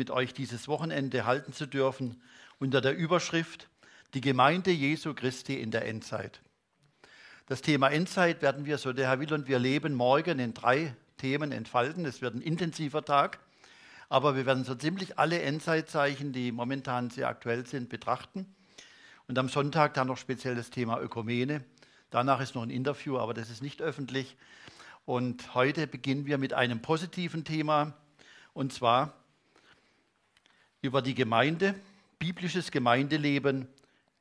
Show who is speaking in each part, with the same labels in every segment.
Speaker 1: mit euch dieses Wochenende halten zu dürfen unter der Überschrift Die Gemeinde Jesu Christi in der Endzeit. Das Thema Endzeit werden wir, so der Herr will und wir leben, morgen in drei Themen entfalten. Es wird ein intensiver Tag, aber wir werden so ziemlich alle Endzeitzeichen, die momentan sehr aktuell sind, betrachten. Und am Sonntag dann noch speziell das Thema Ökumene. Danach ist noch ein Interview, aber das ist nicht öffentlich. Und heute beginnen wir mit einem positiven Thema, und zwar über die Gemeinde, biblisches Gemeindeleben.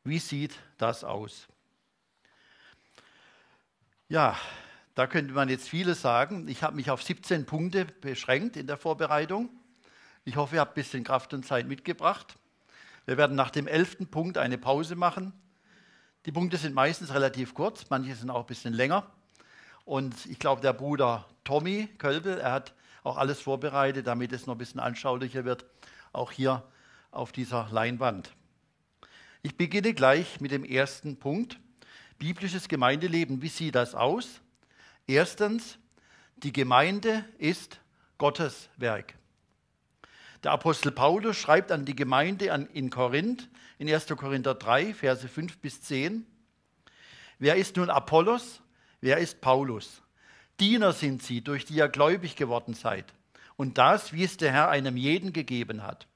Speaker 1: Wie sieht das aus? Ja, da könnte man jetzt vieles sagen. Ich habe mich auf 17 Punkte beschränkt in der Vorbereitung. Ich hoffe, ihr habt ein bisschen Kraft und Zeit mitgebracht. Wir werden nach dem 11. Punkt eine Pause machen. Die Punkte sind meistens relativ kurz, manche sind auch ein bisschen länger. Und ich glaube, der Bruder Tommy Kölbel, er hat auch alles vorbereitet, damit es noch ein bisschen anschaulicher wird auch hier auf dieser Leinwand. Ich beginne gleich mit dem ersten Punkt. Biblisches Gemeindeleben, wie sieht das aus? Erstens, die Gemeinde ist Gottes Werk. Der Apostel Paulus schreibt an die Gemeinde in Korinth, in 1. Korinther 3, Verse 5 bis 10, Wer ist nun Apollos? Wer ist Paulus? Diener sind sie, durch die ihr gläubig geworden seid und das, wie es der Herr einem jeden gegeben hat.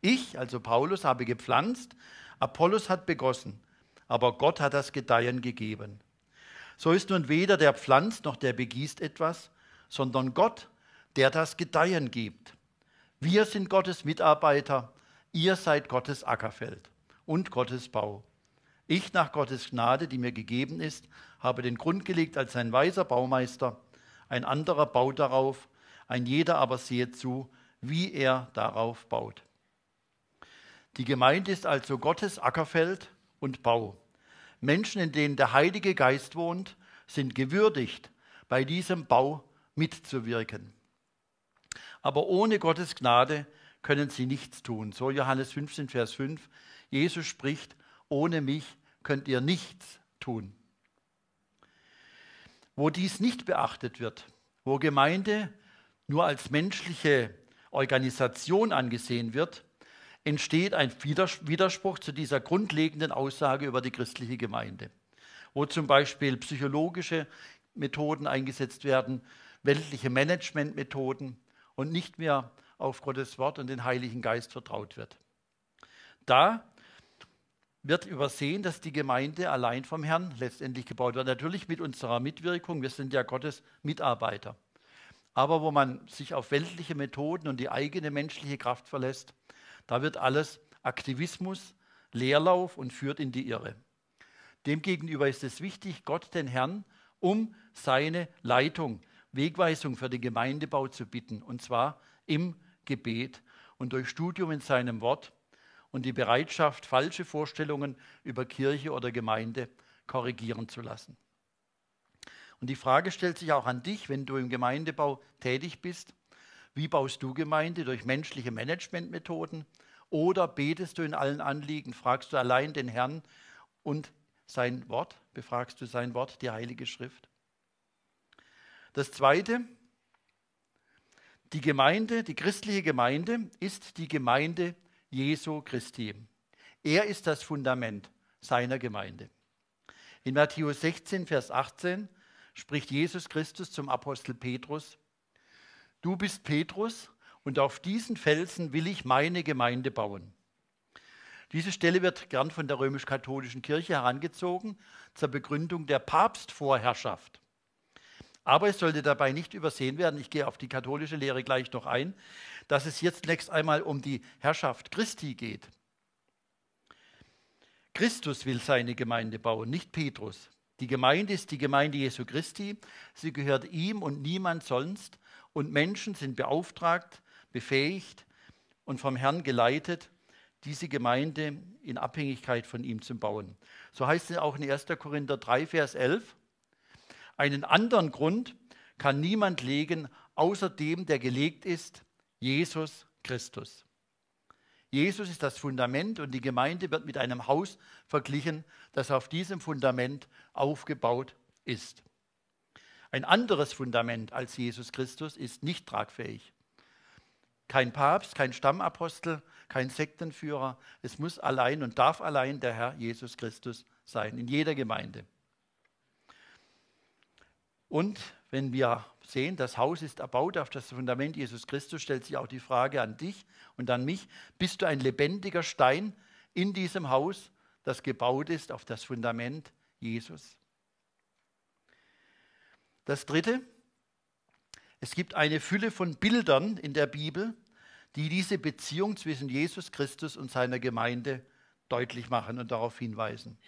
Speaker 1: Ich, also Paulus, habe gepflanzt, Apollos hat begossen, aber Gott hat das Gedeihen gegeben. So ist nun weder der pflanzt noch der begießt etwas, sondern Gott, der das Gedeihen gibt. Wir sind Gottes Mitarbeiter, ihr seid Gottes Ackerfeld und Gottes Bau. Ich nach Gottes Gnade, die mir gegeben ist, habe den Grund gelegt als ein weiser Baumeister, ein anderer baut darauf, ein jeder aber sehe zu, wie er darauf baut. Die Gemeinde ist also Gottes Ackerfeld und Bau. Menschen, in denen der Heilige Geist wohnt, sind gewürdigt, bei diesem Bau mitzuwirken. Aber ohne Gottes Gnade können sie nichts tun. So Johannes 15, Vers 5. Jesus spricht, ohne mich könnt ihr nichts tun. Wo dies nicht beachtet wird, wo Gemeinde nur als menschliche Organisation angesehen wird, entsteht ein Widerspruch zu dieser grundlegenden Aussage über die christliche Gemeinde, wo zum Beispiel psychologische Methoden eingesetzt werden, weltliche Managementmethoden und nicht mehr auf Gottes Wort und den Heiligen Geist vertraut wird. Da wird übersehen, dass die Gemeinde allein vom Herrn letztendlich gebaut wird. Natürlich mit unserer Mitwirkung, wir sind ja Gottes Mitarbeiter aber wo man sich auf weltliche Methoden und die eigene menschliche Kraft verlässt, da wird alles Aktivismus, Leerlauf und führt in die Irre. Demgegenüber ist es wichtig, Gott den Herrn um seine Leitung, Wegweisung für den Gemeindebau zu bitten, und zwar im Gebet und durch Studium in seinem Wort und die Bereitschaft, falsche Vorstellungen über Kirche oder Gemeinde korrigieren zu lassen. Und die Frage stellt sich auch an dich, wenn du im Gemeindebau tätig bist. Wie baust du Gemeinde? Durch menschliche Managementmethoden? Oder betest du in allen Anliegen? Fragst du allein den Herrn und sein Wort? Befragst du sein Wort, die Heilige Schrift? Das Zweite, die Gemeinde, die christliche Gemeinde ist die Gemeinde Jesu Christi. Er ist das Fundament seiner Gemeinde. In Matthäus 16, Vers 18 spricht Jesus Christus zum Apostel Petrus, du bist Petrus und auf diesen Felsen will ich meine Gemeinde bauen. Diese Stelle wird gern von der römisch-katholischen Kirche herangezogen zur Begründung der Papstvorherrschaft. Aber es sollte dabei nicht übersehen werden, ich gehe auf die katholische Lehre gleich noch ein, dass es jetzt zunächst einmal um die Herrschaft Christi geht. Christus will seine Gemeinde bauen, nicht Petrus. Die Gemeinde ist die Gemeinde Jesu Christi, sie gehört ihm und niemand sonst und Menschen sind beauftragt, befähigt und vom Herrn geleitet, diese Gemeinde in Abhängigkeit von ihm zu bauen. So heißt es auch in 1. Korinther 3, Vers 11, einen anderen Grund kann niemand legen, außer dem, der gelegt ist, Jesus Christus. Jesus ist das Fundament und die Gemeinde wird mit einem Haus verglichen, das auf diesem Fundament aufgebaut ist. Ein anderes Fundament als Jesus Christus ist nicht tragfähig. Kein Papst, kein Stammapostel, kein Sektenführer. Es muss allein und darf allein der Herr Jesus Christus sein, in jeder Gemeinde. Und wenn wir sehen, das Haus ist erbaut auf das Fundament Jesus Christus, stellt sich auch die Frage an dich und an mich, bist du ein lebendiger Stein in diesem Haus, das gebaut ist auf das Fundament Jesus? Das Dritte, es gibt eine Fülle von Bildern in der Bibel, die diese Beziehung zwischen Jesus Christus und seiner Gemeinde deutlich machen und darauf hinweisen.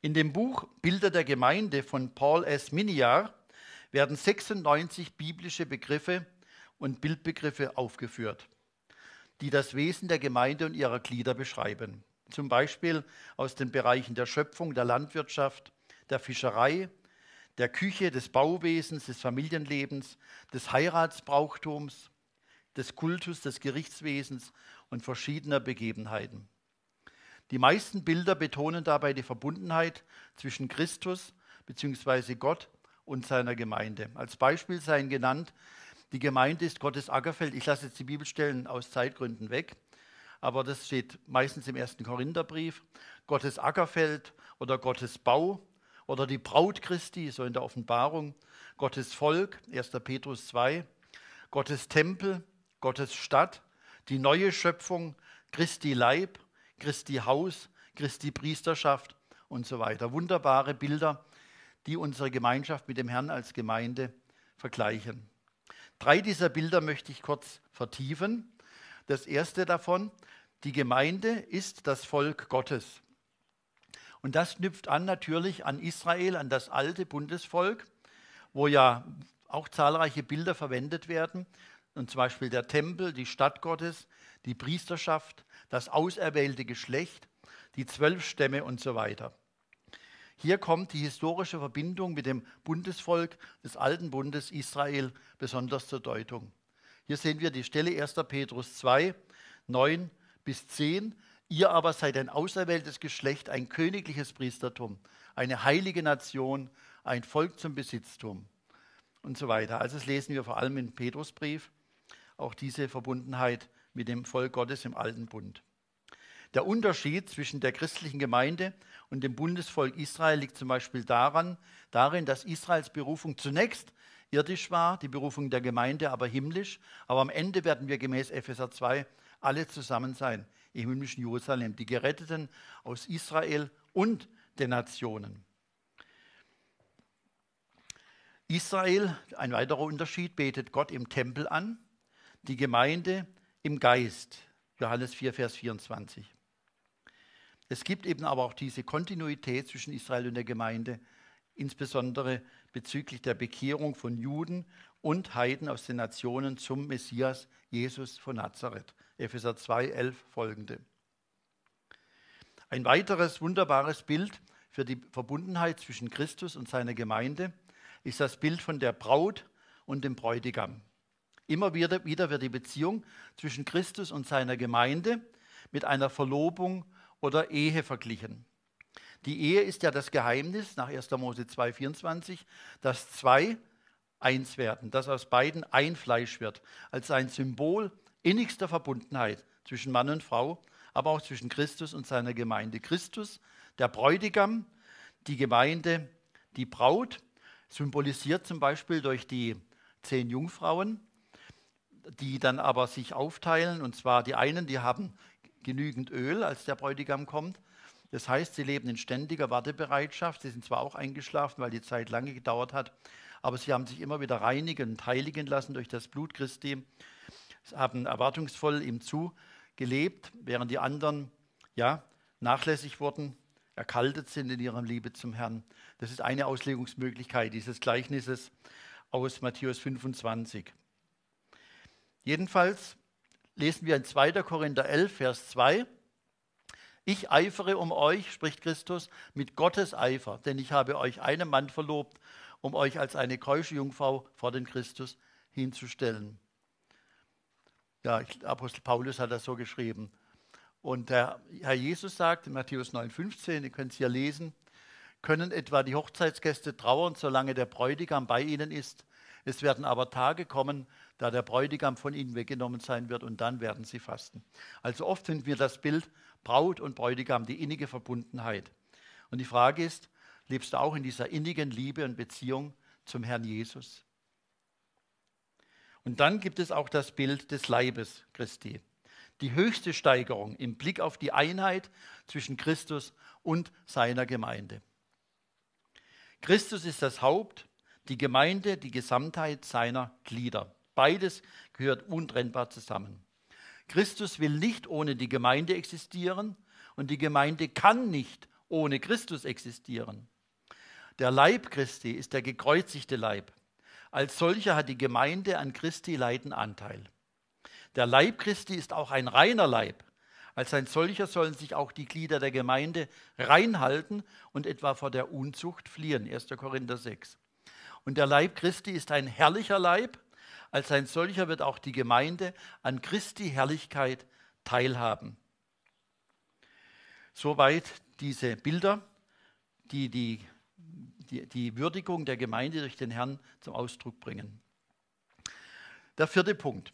Speaker 1: In dem Buch Bilder der Gemeinde von Paul S. Miniar werden 96 biblische Begriffe und Bildbegriffe aufgeführt, die das Wesen der Gemeinde und ihrer Glieder beschreiben. Zum Beispiel aus den Bereichen der Schöpfung, der Landwirtschaft, der Fischerei, der Küche, des Bauwesens, des Familienlebens, des Heiratsbrauchtums, des Kultus, des Gerichtswesens und verschiedener Begebenheiten. Die meisten Bilder betonen dabei die Verbundenheit zwischen Christus bzw. Gott und seiner Gemeinde. Als Beispiel seien genannt, die Gemeinde ist Gottes Ackerfeld. Ich lasse jetzt die Bibelstellen aus Zeitgründen weg, aber das steht meistens im ersten Korintherbrief. Gottes Ackerfeld oder Gottes Bau oder die Braut Christi, so in der Offenbarung, Gottes Volk, 1. Petrus 2, Gottes Tempel, Gottes Stadt, die neue Schöpfung, Christi Leib, Christi Haus, Christi Priesterschaft und so weiter. Wunderbare Bilder die unsere Gemeinschaft mit dem Herrn als Gemeinde vergleichen. Drei dieser Bilder möchte ich kurz vertiefen. Das erste davon, die Gemeinde ist das Volk Gottes. Und das knüpft an natürlich an Israel, an das alte Bundesvolk, wo ja auch zahlreiche Bilder verwendet werden, und zum Beispiel der Tempel, die Stadt Gottes, die Priesterschaft, das auserwählte Geschlecht, die zwölf Stämme und so weiter. Hier kommt die historische Verbindung mit dem Bundesvolk des alten Bundes Israel besonders zur Deutung. Hier sehen wir die Stelle 1. Petrus 2, 9 bis 10. Ihr aber seid ein auserwähltes Geschlecht, ein königliches Priestertum, eine heilige Nation, ein Volk zum Besitztum und so weiter. Also das lesen wir vor allem im Petrusbrief, auch diese Verbundenheit mit dem Volk Gottes im alten Bund. Der Unterschied zwischen der christlichen Gemeinde und dem Bundesvolk Israel liegt zum Beispiel daran, darin, dass Israels Berufung zunächst irdisch war, die Berufung der Gemeinde aber himmlisch. Aber am Ende werden wir gemäß Epheser 2 alle zusammen sein im himmlischen Jerusalem, die Geretteten aus Israel und den Nationen. Israel, ein weiterer Unterschied, betet Gott im Tempel an, die Gemeinde im Geist. Johannes 4, Vers 24. Es gibt eben aber auch diese Kontinuität zwischen Israel und der Gemeinde, insbesondere bezüglich der Bekehrung von Juden und Heiden aus den Nationen zum Messias Jesus von Nazareth. Epheser 2, 11 folgende. Ein weiteres wunderbares Bild für die Verbundenheit zwischen Christus und seiner Gemeinde ist das Bild von der Braut und dem Bräutigam. Immer wieder, wieder wird die Beziehung zwischen Christus und seiner Gemeinde mit einer Verlobung oder Ehe verglichen. Die Ehe ist ja das Geheimnis nach 1. Mose 2,24, dass zwei eins werden, dass aus beiden ein Fleisch wird, als ein Symbol innigster Verbundenheit zwischen Mann und Frau, aber auch zwischen Christus und seiner Gemeinde. Christus, der Bräutigam, die Gemeinde, die Braut, symbolisiert zum Beispiel durch die zehn Jungfrauen, die dann aber sich aufteilen. Und zwar die einen, die haben genügend Öl, als der Bräutigam kommt. Das heißt, sie leben in ständiger Wartebereitschaft. Sie sind zwar auch eingeschlafen, weil die Zeit lange gedauert hat, aber sie haben sich immer wieder reinigen und heiligen lassen durch das Blut Christi, sie haben erwartungsvoll ihm zugelebt, während die anderen ja, nachlässig wurden, erkaltet sind in ihrer Liebe zum Herrn. Das ist eine Auslegungsmöglichkeit dieses Gleichnisses aus Matthäus 25. Jedenfalls lesen wir in 2. Korinther 11, Vers 2. Ich eifere um euch, spricht Christus, mit Gottes Eifer, denn ich habe euch einem Mann verlobt, um euch als eine keusche Jungfrau vor den Christus hinzustellen. Ja, Apostel Paulus hat das so geschrieben. Und der Herr Jesus sagt in Matthäus 9, 15, ihr könnt es hier lesen, können etwa die Hochzeitsgäste trauern, solange der Bräutigam bei ihnen ist. Es werden aber Tage kommen, da der Bräutigam von ihnen weggenommen sein wird und dann werden sie fasten. Also oft finden wir das Bild Braut und Bräutigam, die innige Verbundenheit. Und die Frage ist, lebst du auch in dieser innigen Liebe und Beziehung zum Herrn Jesus? Und dann gibt es auch das Bild des Leibes Christi. Die höchste Steigerung im Blick auf die Einheit zwischen Christus und seiner Gemeinde. Christus ist das Haupt, die Gemeinde die Gesamtheit seiner Glieder. Beides gehört untrennbar zusammen. Christus will nicht ohne die Gemeinde existieren und die Gemeinde kann nicht ohne Christus existieren. Der Leib Christi ist der gekreuzigte Leib. Als solcher hat die Gemeinde an Christi Leiden Anteil. Der Leib Christi ist auch ein reiner Leib. Als ein solcher sollen sich auch die Glieder der Gemeinde reinhalten und etwa vor der Unzucht fliehen. 1. Korinther 6. Und der Leib Christi ist ein herrlicher Leib, als ein solcher wird auch die Gemeinde an Christi Herrlichkeit teilhaben. Soweit diese Bilder, die die, die die Würdigung der Gemeinde durch den Herrn zum Ausdruck bringen. Der vierte Punkt.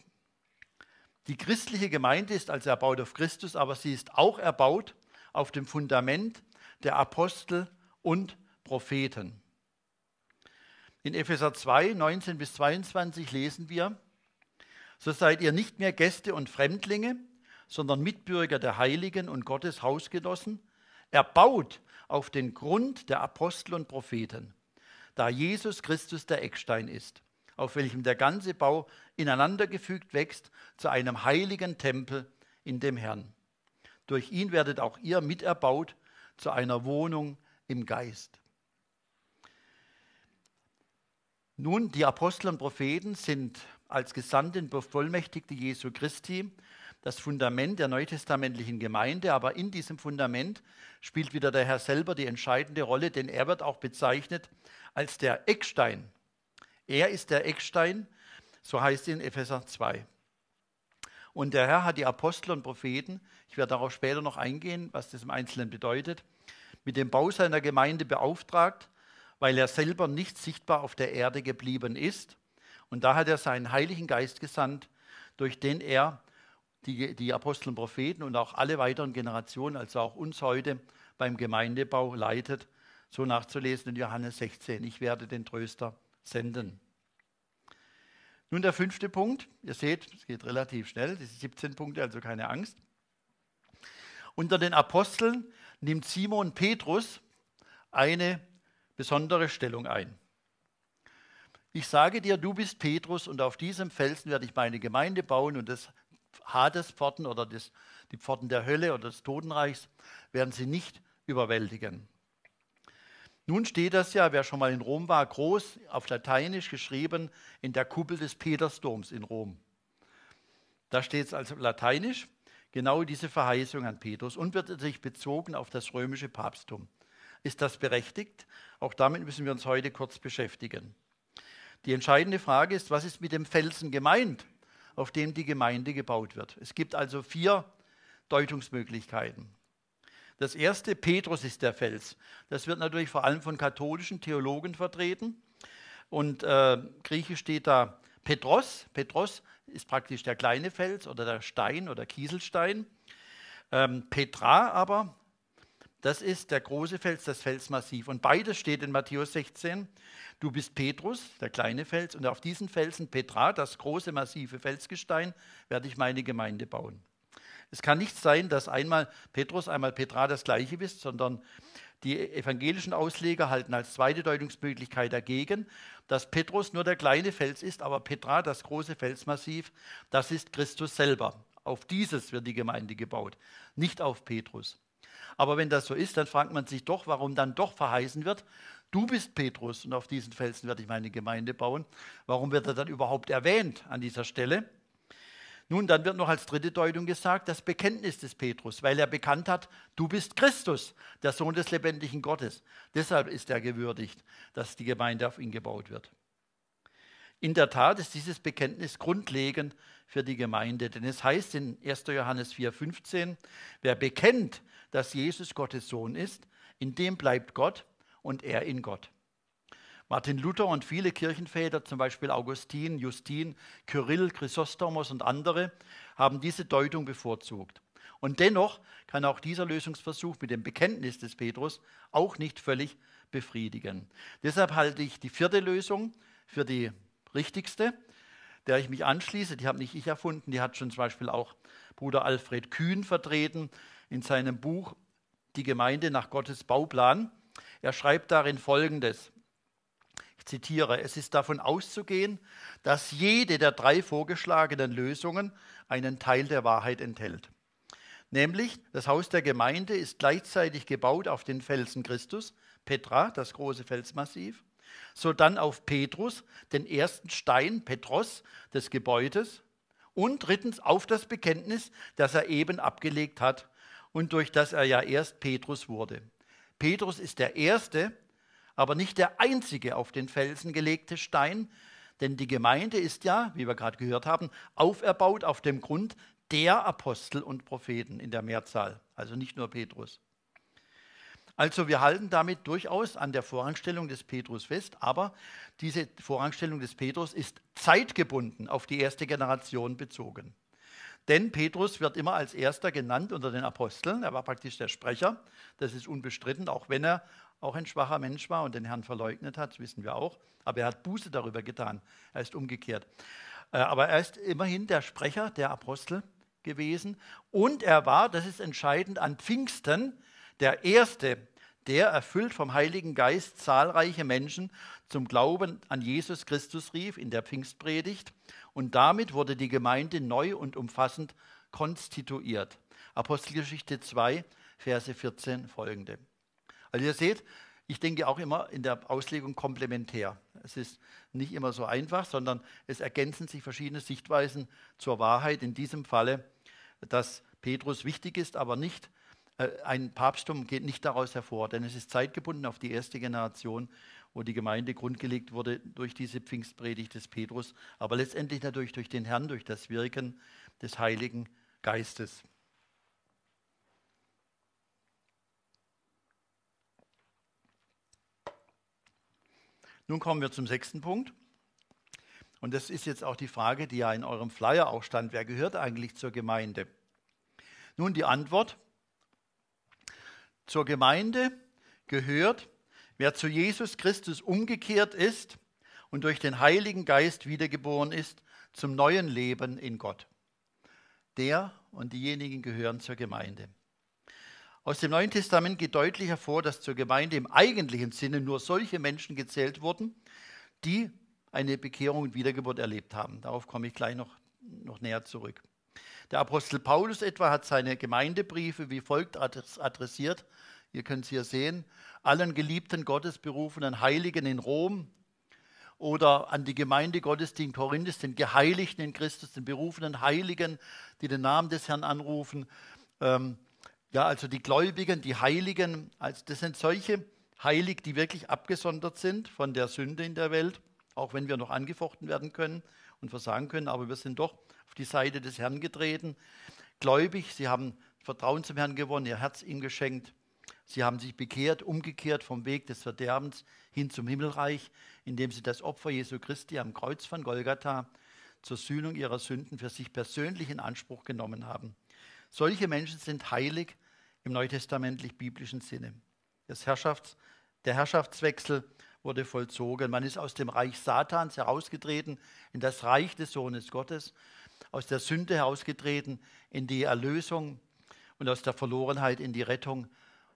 Speaker 1: Die christliche Gemeinde ist also erbaut auf Christus, aber sie ist auch erbaut auf dem Fundament der Apostel und Propheten. In Epheser 2, 19 bis 22 lesen wir, so seid ihr nicht mehr Gäste und Fremdlinge, sondern Mitbürger der Heiligen und Gottes Hausgenossen, erbaut auf den Grund der Apostel und Propheten, da Jesus Christus der Eckstein ist, auf welchem der ganze Bau ineinandergefügt wächst zu einem heiligen Tempel in dem Herrn. Durch ihn werdet auch ihr miterbaut zu einer Wohnung im Geist. Nun, die Apostel und Propheten sind als Gesandte und Bevollmächtigte Jesu Christi das Fundament der neutestamentlichen Gemeinde, aber in diesem Fundament spielt wieder der Herr selber die entscheidende Rolle, denn er wird auch bezeichnet als der Eckstein. Er ist der Eckstein, so heißt es in Epheser 2. Und der Herr hat die Apostel und Propheten, ich werde darauf später noch eingehen, was das im Einzelnen bedeutet, mit dem Bau seiner Gemeinde beauftragt weil er selber nicht sichtbar auf der Erde geblieben ist. Und da hat er seinen Heiligen Geist gesandt, durch den er die, die Apostel und Propheten und auch alle weiteren Generationen, also auch uns heute beim Gemeindebau leitet, so nachzulesen in Johannes 16. Ich werde den Tröster senden. Nun der fünfte Punkt. Ihr seht, es geht relativ schnell. Das sind 17 Punkte, also keine Angst. Unter den Aposteln nimmt Simon Petrus eine besondere Stellung ein. Ich sage dir, du bist Petrus und auf diesem Felsen werde ich meine Gemeinde bauen und das Hadespforten oder das, die Pforten der Hölle oder des Totenreichs werden sie nicht überwältigen. Nun steht das ja, wer schon mal in Rom war, groß auf Lateinisch geschrieben in der Kuppel des Petersdoms in Rom. Da steht es also Lateinisch, genau diese Verheißung an Petrus und wird sich bezogen auf das römische Papsttum. Ist das berechtigt? Auch damit müssen wir uns heute kurz beschäftigen. Die entscheidende Frage ist, was ist mit dem Felsen gemeint, auf dem die Gemeinde gebaut wird? Es gibt also vier Deutungsmöglichkeiten. Das erste, Petrus ist der Fels. Das wird natürlich vor allem von katholischen Theologen vertreten. Und äh, griechisch steht da Petros. Petros ist praktisch der kleine Fels oder der Stein oder Kieselstein. Ähm, Petra aber das ist der große Fels, das Felsmassiv. Und beides steht in Matthäus 16. Du bist Petrus, der kleine Fels, und auf diesen Felsen Petra, das große massive Felsgestein, werde ich meine Gemeinde bauen. Es kann nicht sein, dass einmal Petrus, einmal Petra das gleiche ist, sondern die evangelischen Ausleger halten als zweite Deutungsmöglichkeit dagegen, dass Petrus nur der kleine Fels ist, aber Petra, das große Felsmassiv, das ist Christus selber. Auf dieses wird die Gemeinde gebaut, nicht auf Petrus. Aber wenn das so ist, dann fragt man sich doch, warum dann doch verheißen wird, du bist Petrus und auf diesen Felsen werde ich meine Gemeinde bauen. Warum wird er dann überhaupt erwähnt an dieser Stelle? Nun, dann wird noch als dritte Deutung gesagt, das Bekenntnis des Petrus, weil er bekannt hat, du bist Christus, der Sohn des lebendigen Gottes. Deshalb ist er gewürdigt, dass die Gemeinde auf ihn gebaut wird. In der Tat ist dieses Bekenntnis grundlegend für die Gemeinde, denn es heißt in 1. Johannes 4,15, wer bekennt, dass Jesus Gottes Sohn ist, in dem bleibt Gott und er in Gott. Martin Luther und viele Kirchenväter, zum Beispiel Augustin, Justin, Kyrill, Chrysostomos und andere, haben diese Deutung bevorzugt. Und dennoch kann auch dieser Lösungsversuch mit dem Bekenntnis des Petrus auch nicht völlig befriedigen. Deshalb halte ich die vierte Lösung für die richtigste, der ich mich anschließe. Die habe nicht ich erfunden, die hat schon zum Beispiel auch Bruder Alfred Kühn vertreten, in seinem Buch Die Gemeinde nach Gottes Bauplan. Er schreibt darin Folgendes. Ich zitiere, es ist davon auszugehen, dass jede der drei vorgeschlagenen Lösungen einen Teil der Wahrheit enthält. Nämlich, das Haus der Gemeinde ist gleichzeitig gebaut auf den Felsen Christus, Petra, das große Felsmassiv, sodann auf Petrus, den ersten Stein, Petros, des Gebäudes, und drittens auf das Bekenntnis, das er eben abgelegt hat, und durch das er ja erst Petrus wurde. Petrus ist der erste, aber nicht der einzige auf den Felsen gelegte Stein, denn die Gemeinde ist ja, wie wir gerade gehört haben, auferbaut auf dem Grund der Apostel und Propheten in der Mehrzahl, also nicht nur Petrus. Also wir halten damit durchaus an der Vorrangstellung des Petrus fest, aber diese Vorrangstellung des Petrus ist zeitgebunden auf die erste Generation bezogen. Denn Petrus wird immer als erster genannt unter den Aposteln. Er war praktisch der Sprecher. Das ist unbestritten, auch wenn er auch ein schwacher Mensch war und den Herrn verleugnet hat, das wissen wir auch. Aber er hat Buße darüber getan. Er ist umgekehrt. Äh, aber er ist immerhin der Sprecher, der Apostel gewesen. Und er war, das ist entscheidend, an Pfingsten der erste der erfüllt vom Heiligen Geist zahlreiche Menschen zum Glauben an Jesus Christus rief in der Pfingstpredigt und damit wurde die Gemeinde neu und umfassend konstituiert. Apostelgeschichte 2, Verse 14 folgende. Also ihr seht, ich denke auch immer in der Auslegung komplementär. Es ist nicht immer so einfach, sondern es ergänzen sich verschiedene Sichtweisen zur Wahrheit. In diesem Falle, dass Petrus wichtig ist, aber nicht äh, ein Papsttum geht nicht daraus hervor, denn es ist zeitgebunden auf die erste Generation, wo die Gemeinde grundgelegt wurde durch diese Pfingstpredigt des Petrus, aber letztendlich natürlich durch den Herrn, durch das Wirken des Heiligen Geistes. Nun kommen wir zum sechsten Punkt. Und das ist jetzt auch die Frage, die ja in eurem Flyer auch stand. Wer gehört eigentlich zur Gemeinde? Nun, die Antwort zur Gemeinde gehört, wer zu Jesus Christus umgekehrt ist und durch den Heiligen Geist wiedergeboren ist zum neuen Leben in Gott. Der und diejenigen gehören zur Gemeinde. Aus dem Neuen Testament geht deutlich hervor, dass zur Gemeinde im eigentlichen Sinne nur solche Menschen gezählt wurden, die eine Bekehrung und Wiedergeburt erlebt haben. Darauf komme ich gleich noch, noch näher zurück. Der Apostel Paulus etwa hat seine Gemeindebriefe wie folgt adressiert. Ihr könnt es hier sehen. Allen geliebten Gottesberufenen Heiligen in Rom oder an die Gemeinde Gottes, die in Korinth ist, den Geheiligten in Christus, den berufenen Heiligen, die den Namen des Herrn anrufen. Ähm, ja, also die Gläubigen, die Heiligen, also das sind solche heilig, die wirklich abgesondert sind von der Sünde in der Welt, auch wenn wir noch angefochten werden können und versagen können, aber wir sind doch auf die Seite des Herrn getreten, gläubig, sie haben Vertrauen zum Herrn gewonnen, ihr Herz ihm geschenkt. Sie haben sich bekehrt, umgekehrt vom Weg des Verderbens hin zum Himmelreich, indem sie das Opfer Jesu Christi am Kreuz von Golgatha zur Sühnung ihrer Sünden für sich persönlich in Anspruch genommen haben. Solche Menschen sind heilig im neutestamentlich-biblischen Sinne. Herrschafts-, der Herrschaftswechsel wurde vollzogen. Man ist aus dem Reich Satans herausgetreten in das Reich des Sohnes Gottes aus der Sünde herausgetreten in die Erlösung und aus der Verlorenheit in die Rettung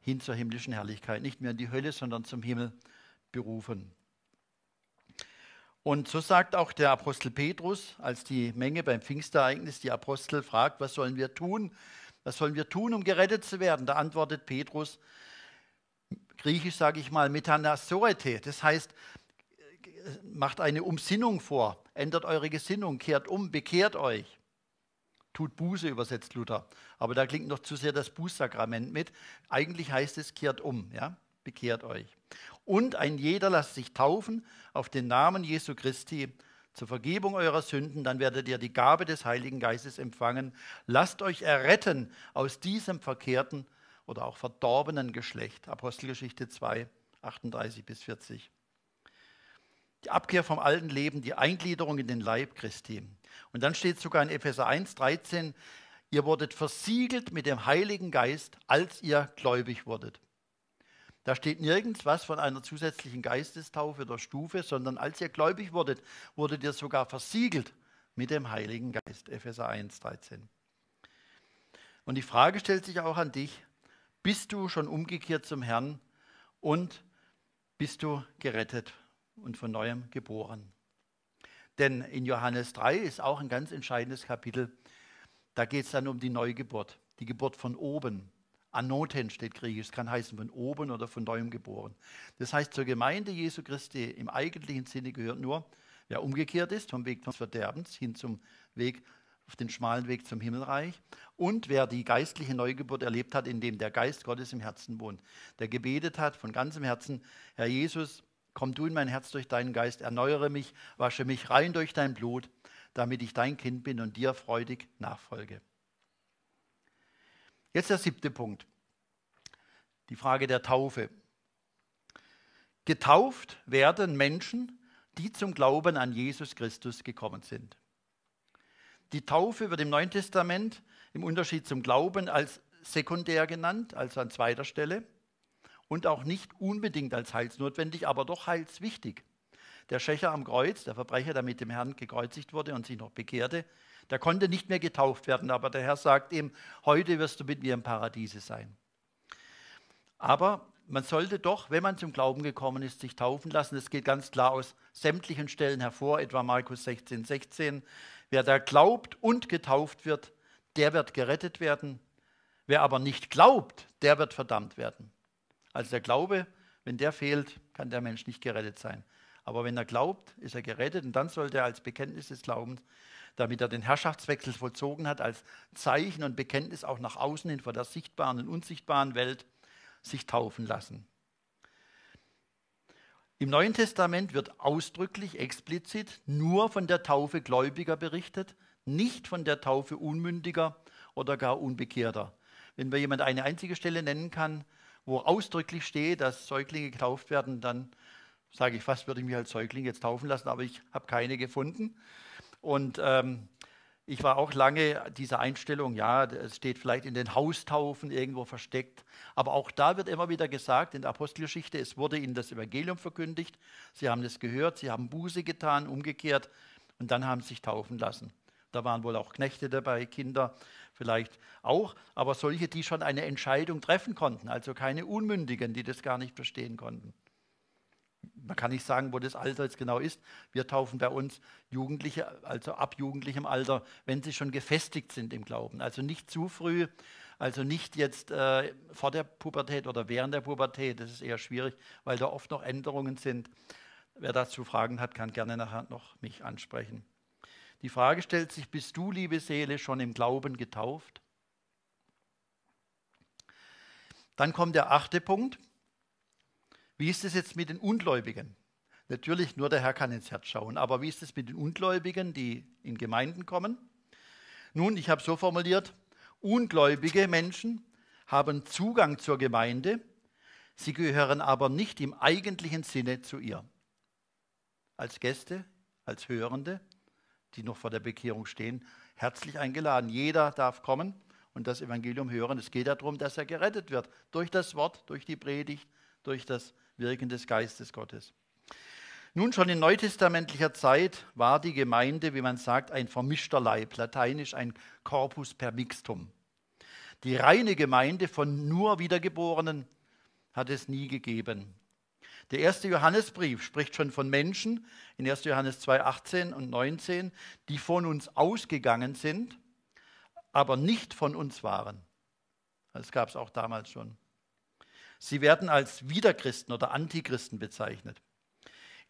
Speaker 1: hin zur himmlischen Herrlichkeit. Nicht mehr in die Hölle, sondern zum Himmel berufen. Und so sagt auch der Apostel Petrus, als die Menge beim Pfingstereignis die Apostel fragt, was sollen wir tun? Was sollen wir tun, um gerettet zu werden? Da antwortet Petrus, griechisch sage ich mal, Metanasorete. Das heißt, macht eine Umsinnung vor ändert eure Gesinnung, kehrt um, bekehrt euch. Tut Buße, übersetzt Luther. Aber da klingt noch zu sehr das Bußsakrament mit. Eigentlich heißt es, kehrt um, ja? bekehrt euch. Und ein jeder lasst sich taufen auf den Namen Jesu Christi zur Vergebung eurer Sünden, dann werdet ihr die Gabe des Heiligen Geistes empfangen. Lasst euch erretten aus diesem verkehrten oder auch verdorbenen Geschlecht. Apostelgeschichte 2, 38 bis 40 die Abkehr vom alten Leben, die Eingliederung in den Leib Christi. Und dann steht sogar in Epheser 1, 13, ihr wurdet versiegelt mit dem Heiligen Geist, als ihr gläubig wurdet. Da steht nirgends was von einer zusätzlichen Geistestaufe oder Stufe, sondern als ihr gläubig wurdet, wurdet ihr sogar versiegelt mit dem Heiligen Geist. Epheser 1, 13. Und die Frage stellt sich auch an dich, bist du schon umgekehrt zum Herrn und bist du gerettet und von neuem geboren. Denn in Johannes 3 ist auch ein ganz entscheidendes Kapitel. Da geht es dann um die Neugeburt, die Geburt von oben. Anoten steht griechisch, kann heißen von oben oder von neuem geboren. Das heißt, zur Gemeinde Jesu Christi im eigentlichen Sinne gehört nur, wer umgekehrt ist vom Weg des Verderbens hin zum Weg, auf den schmalen Weg zum Himmelreich und wer die geistliche Neugeburt erlebt hat, in dem der Geist Gottes im Herzen wohnt, der gebetet hat von ganzem Herzen, Herr Jesus, Komm du in mein Herz durch deinen Geist, erneuere mich, wasche mich rein durch dein Blut, damit ich dein Kind bin und dir freudig nachfolge. Jetzt der siebte Punkt, die Frage der Taufe. Getauft werden Menschen, die zum Glauben an Jesus Christus gekommen sind. Die Taufe wird im Neuen Testament im Unterschied zum Glauben als sekundär genannt, also an zweiter Stelle und auch nicht unbedingt als heilsnotwendig, aber doch heilswichtig. Der Schächer am Kreuz, der Verbrecher, der mit dem Herrn gekreuzigt wurde und sich noch bekehrte, der konnte nicht mehr getauft werden, aber der Herr sagt ihm, heute wirst du mit mir im Paradiese sein. Aber man sollte doch, wenn man zum Glauben gekommen ist, sich taufen lassen. Das geht ganz klar aus sämtlichen Stellen hervor, etwa Markus 16, 16. Wer da glaubt und getauft wird, der wird gerettet werden. Wer aber nicht glaubt, der wird verdammt werden. Also der Glaube, wenn der fehlt, kann der Mensch nicht gerettet sein. Aber wenn er glaubt, ist er gerettet und dann sollte er als Bekenntnis des Glaubens, damit er den Herrschaftswechsel vollzogen hat, als Zeichen und Bekenntnis auch nach außen hin vor der sichtbaren und unsichtbaren Welt sich taufen lassen. Im Neuen Testament wird ausdrücklich, explizit nur von der Taufe Gläubiger berichtet, nicht von der Taufe Unmündiger oder gar Unbekehrter. Wenn wir jemand eine einzige Stelle nennen kann, wo ausdrücklich steht, dass Säuglinge getauft werden, dann sage ich fast, würde ich mich als Säugling jetzt taufen lassen, aber ich habe keine gefunden. Und ähm, ich war auch lange dieser Einstellung, ja, es steht vielleicht in den Haustaufen irgendwo versteckt, aber auch da wird immer wieder gesagt in der Apostelgeschichte, es wurde ihnen das Evangelium verkündigt, sie haben es gehört, sie haben Buße getan, umgekehrt und dann haben sie sich taufen lassen. Da waren wohl auch Knechte dabei, Kinder vielleicht auch, aber solche, die schon eine Entscheidung treffen konnten, also keine Unmündigen, die das gar nicht verstehen konnten. Man kann nicht sagen, wo das Alter jetzt genau ist. Wir taufen bei uns Jugendliche, also ab jugendlichem Alter, wenn sie schon gefestigt sind im Glauben. Also nicht zu früh, also nicht jetzt äh, vor der Pubertät oder während der Pubertät. Das ist eher schwierig, weil da oft noch Änderungen sind. Wer dazu Fragen hat, kann gerne nachher noch mich ansprechen. Die Frage stellt sich, bist du, liebe Seele, schon im Glauben getauft? Dann kommt der achte Punkt. Wie ist es jetzt mit den Ungläubigen? Natürlich, nur der Herr kann ins Herz schauen. Aber wie ist es mit den Ungläubigen, die in Gemeinden kommen? Nun, ich habe so formuliert, ungläubige Menschen haben Zugang zur Gemeinde, sie gehören aber nicht im eigentlichen Sinne zu ihr. Als Gäste, als Hörende, die noch vor der Bekehrung stehen, herzlich eingeladen. Jeder darf kommen und das Evangelium hören. Es geht darum, dass er gerettet wird durch das Wort, durch die Predigt, durch das Wirken des Geistes Gottes. Nun schon in neutestamentlicher Zeit war die Gemeinde, wie man sagt, ein vermischter Leib, lateinisch ein Corpus per mixtum. Die reine Gemeinde von nur Wiedergeborenen hat es nie gegeben. Der erste Johannesbrief spricht schon von Menschen in 1. Johannes 2, 18 und 19, die von uns ausgegangen sind, aber nicht von uns waren. Das gab es auch damals schon. Sie werden als Wiederchristen oder Antichristen bezeichnet.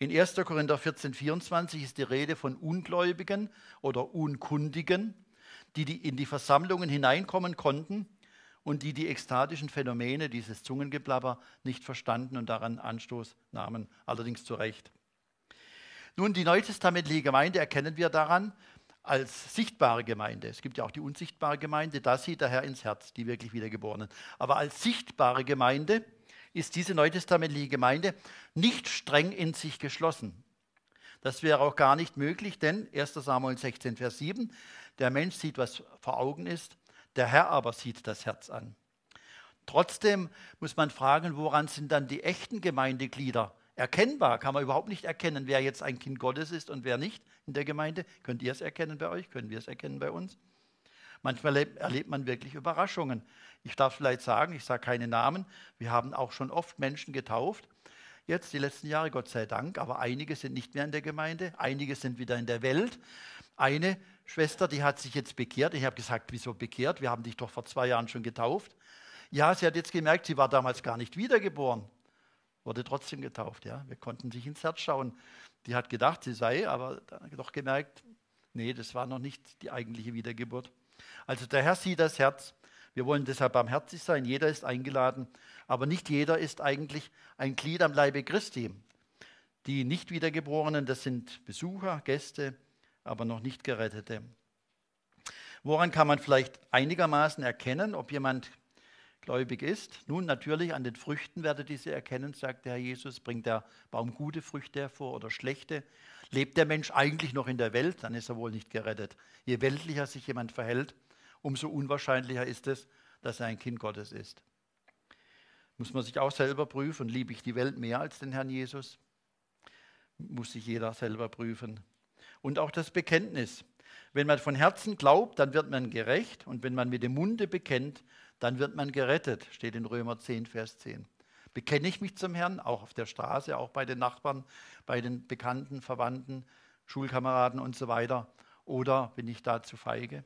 Speaker 1: In 1. Korinther 14, 24 ist die Rede von Ungläubigen oder Unkundigen, die in die Versammlungen hineinkommen konnten und die die ekstatischen Phänomene, dieses Zungengeplapper, nicht verstanden und daran Anstoß nahmen, allerdings zu Recht. Nun, die neutestamentliche Gemeinde erkennen wir daran als sichtbare Gemeinde. Es gibt ja auch die unsichtbare Gemeinde, da sieht der Herr ins Herz, die wirklich Wiedergeborenen. Aber als sichtbare Gemeinde ist diese neutestamentliche Gemeinde nicht streng in sich geschlossen. Das wäre auch gar nicht möglich, denn 1 Samuel 16, Vers 7, der Mensch sieht, was vor Augen ist, der Herr aber sieht das Herz an. Trotzdem muss man fragen, woran sind dann die echten Gemeindeglieder erkennbar? Kann man überhaupt nicht erkennen, wer jetzt ein Kind Gottes ist und wer nicht in der Gemeinde? Könnt ihr es erkennen bei euch? Können wir es erkennen bei uns? Manchmal erlebt man wirklich Überraschungen. Ich darf vielleicht sagen, ich sage keine Namen, wir haben auch schon oft Menschen getauft, jetzt die letzten Jahre, Gott sei Dank, aber einige sind nicht mehr in der Gemeinde, einige sind wieder in der Welt. Eine Schwester, die hat sich jetzt bekehrt. Ich habe gesagt, wieso bekehrt? Wir haben dich doch vor zwei Jahren schon getauft. Ja, sie hat jetzt gemerkt, sie war damals gar nicht wiedergeboren, wurde trotzdem getauft. Ja, wir konnten sich ins Herz schauen. Die hat gedacht, sie sei, aber doch gemerkt, nee, das war noch nicht die eigentliche Wiedergeburt. Also der Herr sieht das Herz. Wir wollen deshalb barmherzig sein. Jeder ist eingeladen, aber nicht jeder ist eigentlich ein Glied am Leibe Christi. Die nicht wiedergeborenen, das sind Besucher, Gäste, aber noch nicht Gerettete. Woran kann man vielleicht einigermaßen erkennen, ob jemand gläubig ist? Nun, natürlich an den Früchten werdet ihr sie erkennen, sagt der Herr Jesus. Bringt der Baum gute Früchte hervor oder schlechte? Lebt der Mensch eigentlich noch in der Welt? Dann ist er wohl nicht gerettet. Je weltlicher sich jemand verhält, umso unwahrscheinlicher ist es, dass er ein Kind Gottes ist. Muss man sich auch selber prüfen, liebe ich die Welt mehr als den Herrn Jesus? Muss sich jeder selber prüfen und auch das Bekenntnis. Wenn man von Herzen glaubt, dann wird man gerecht und wenn man mit dem Munde bekennt, dann wird man gerettet, steht in Römer 10, Vers 10. Bekenne ich mich zum Herrn, auch auf der Straße, auch bei den Nachbarn, bei den Bekannten, Verwandten, Schulkameraden und so weiter? Oder bin ich dazu feige?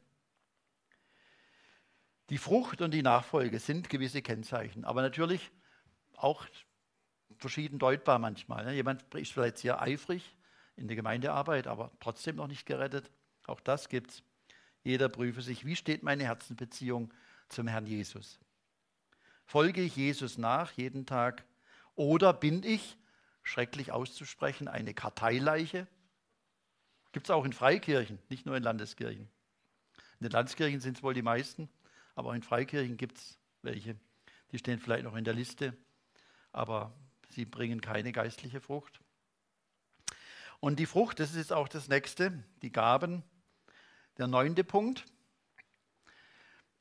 Speaker 1: Die Frucht und die Nachfolge sind gewisse Kennzeichen, aber natürlich auch verschieden deutbar manchmal. Ne? Jemand ist vielleicht sehr eifrig, in der Gemeindearbeit, aber trotzdem noch nicht gerettet. Auch das gibt's. Jeder prüfe sich, wie steht meine Herzenbeziehung zum Herrn Jesus? Folge ich Jesus nach jeden Tag oder bin ich, schrecklich auszusprechen, eine Karteileiche? Gibt es auch in Freikirchen, nicht nur in Landeskirchen. In den Landeskirchen sind es wohl die meisten, aber auch in Freikirchen gibt es welche. Die stehen vielleicht noch in der Liste, aber sie bringen keine geistliche Frucht. Und die Frucht, das ist jetzt auch das nächste, die Gaben. Der neunte Punkt.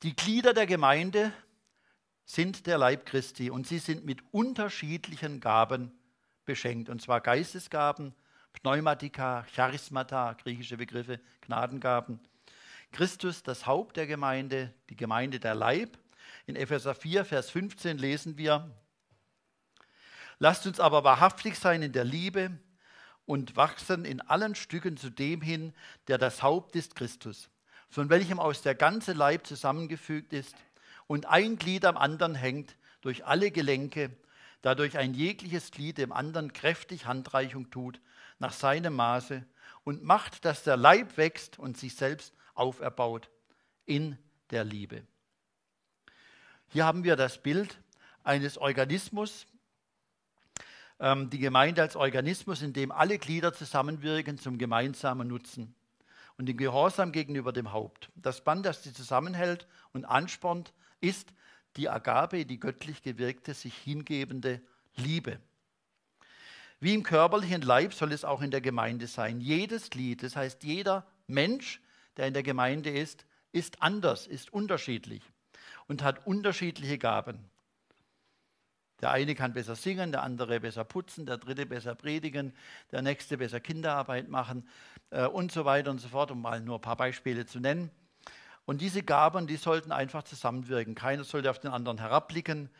Speaker 1: Die Glieder der Gemeinde sind der Leib Christi und sie sind mit unterschiedlichen Gaben beschenkt, und zwar Geistesgaben, Pneumatika, Charismata, griechische Begriffe, Gnadengaben. Christus, das Haupt der Gemeinde, die Gemeinde der Leib. In Epheser 4, Vers 15 lesen wir, Lasst uns aber wahrhaftig sein in der Liebe und wachsen in allen Stücken zu dem hin, der das Haupt ist, Christus, von welchem aus der ganze Leib zusammengefügt ist und ein Glied am anderen hängt durch alle Gelenke, dadurch ein jegliches Glied dem anderen kräftig Handreichung tut nach seinem Maße und macht, dass der Leib wächst und sich selbst auferbaut in der Liebe. Hier haben wir das Bild eines Organismus, ähm, die Gemeinde als Organismus, in dem alle Glieder zusammenwirken zum gemeinsamen Nutzen und im Gehorsam gegenüber dem Haupt. Das Band, das sie zusammenhält und anspornt, ist die Agabe, die göttlich gewirkte, sich hingebende Liebe. Wie im körperlichen Leib soll es auch in der Gemeinde sein. Jedes Glied, das heißt jeder Mensch, der in der Gemeinde ist, ist anders, ist unterschiedlich und hat unterschiedliche Gaben. Der eine kann besser singen, der andere besser putzen, der dritte besser predigen, der nächste besser Kinderarbeit machen äh, und so weiter und so fort, um mal nur ein paar Beispiele zu nennen. Und diese Gaben, die sollten einfach zusammenwirken. Keiner sollte auf den anderen herabblicken,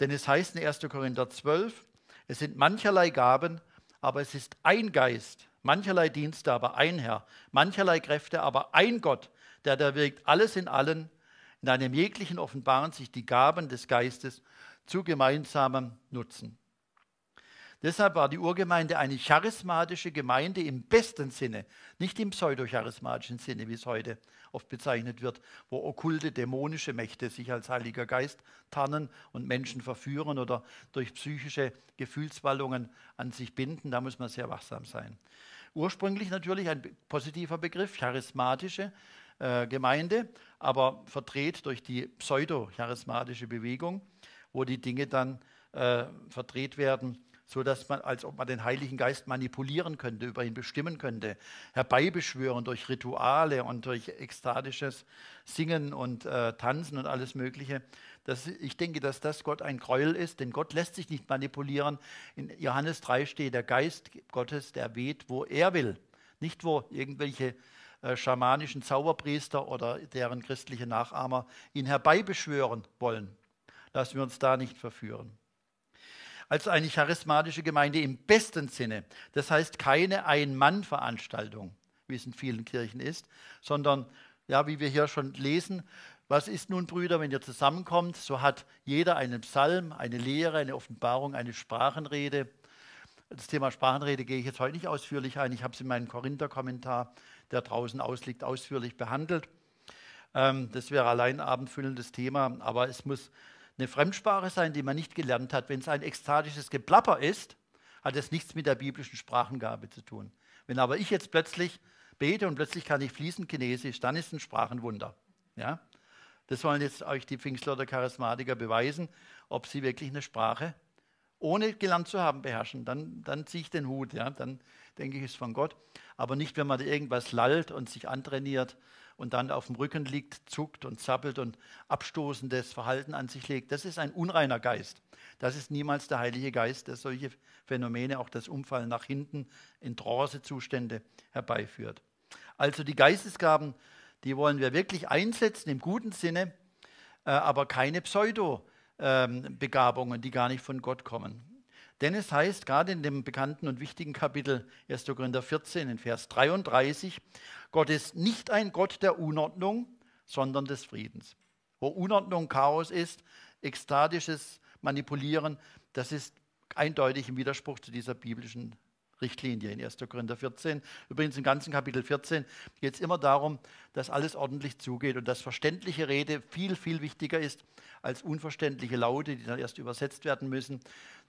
Speaker 1: denn es heißt in 1. Korinther 12, es sind mancherlei Gaben, aber es ist ein Geist, mancherlei Dienste, aber ein Herr, mancherlei Kräfte, aber ein Gott, der da wirkt alles in allen. In einem jeglichen offenbaren sich die Gaben des Geistes zu gemeinsamem Nutzen. Deshalb war die Urgemeinde eine charismatische Gemeinde im besten Sinne, nicht im pseudocharismatischen Sinne, wie es heute oft bezeichnet wird, wo okkulte, dämonische Mächte sich als Heiliger Geist tarnen und Menschen verführen oder durch psychische Gefühlswallungen an sich binden. Da muss man sehr wachsam sein. Ursprünglich natürlich ein positiver Begriff, charismatische äh, Gemeinde, aber verdreht durch die pseudocharismatische Bewegung wo die Dinge dann äh, verdreht werden, so dass man, als ob man den Heiligen Geist manipulieren könnte, über ihn bestimmen könnte, herbeibeschwören durch Rituale und durch ekstatisches Singen und äh, Tanzen und alles Mögliche. Das, ich denke, dass das Gott ein Gräuel ist, denn Gott lässt sich nicht manipulieren. In Johannes 3 steht, der Geist Gottes, der weht, wo er will, nicht wo irgendwelche äh, schamanischen Zauberpriester oder deren christliche Nachahmer ihn herbeibeschwören wollen. Lassen wir uns da nicht verführen. Als eine charismatische Gemeinde im besten Sinne, das heißt keine Ein-Mann-Veranstaltung, wie es in vielen Kirchen ist, sondern, ja, wie wir hier schon lesen, was ist nun, Brüder, wenn ihr zusammenkommt? So hat jeder einen Psalm, eine Lehre, eine Offenbarung, eine Sprachenrede. Das Thema Sprachenrede gehe ich jetzt heute nicht ausführlich ein. Ich habe es in meinem Korinther-Kommentar, der draußen ausliegt, ausführlich behandelt. Ähm, das wäre allein abendfüllendes Thema, aber es muss eine Fremdsprache sein, die man nicht gelernt hat. Wenn es ein ekstatisches Geplapper ist, hat es nichts mit der biblischen Sprachengabe zu tun. Wenn aber ich jetzt plötzlich bete und plötzlich kann ich fließend Chinesisch, dann ist ein Sprachenwunder. Ja? Das wollen jetzt euch die Pfingstler oder Charismatiker beweisen, ob sie wirklich eine Sprache ohne gelernt zu haben, beherrschen. Dann, dann ziehe ich den Hut, ja? dann denke ich, ist von Gott. Aber nicht, wenn man irgendwas lallt und sich antrainiert und dann auf dem Rücken liegt, zuckt und zappelt und abstoßendes Verhalten an sich legt. Das ist ein unreiner Geist. Das ist niemals der Heilige Geist, der solche Phänomene, auch das Umfallen nach hinten in Trancezustände herbeiführt. Also die Geistesgaben, die wollen wir wirklich einsetzen im guten Sinne, äh, aber keine Pseudo ähm, Begabungen, die gar nicht von Gott kommen. Denn es heißt gerade in dem bekannten und wichtigen Kapitel 1. Korinther 14, in Vers 33, Gott ist nicht ein Gott der Unordnung, sondern des Friedens. Wo Unordnung Chaos ist, ekstatisches Manipulieren, das ist eindeutig im Widerspruch zu dieser biblischen Richtlinie in 1. Korinther 14. Übrigens im ganzen Kapitel 14 geht es immer darum, dass alles ordentlich zugeht und dass verständliche Rede viel, viel wichtiger ist als unverständliche Laute, die dann erst übersetzt werden müssen.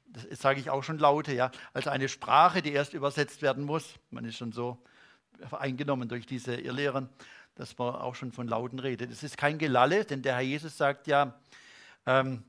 Speaker 1: Das sage ich auch schon Laute, ja, als eine Sprache, die erst übersetzt werden muss. Man ist schon so eingenommen durch diese Irrlehren, dass man auch schon von Lauten redet. Es ist kein Gelalle, denn der Herr Jesus sagt ja, ähm,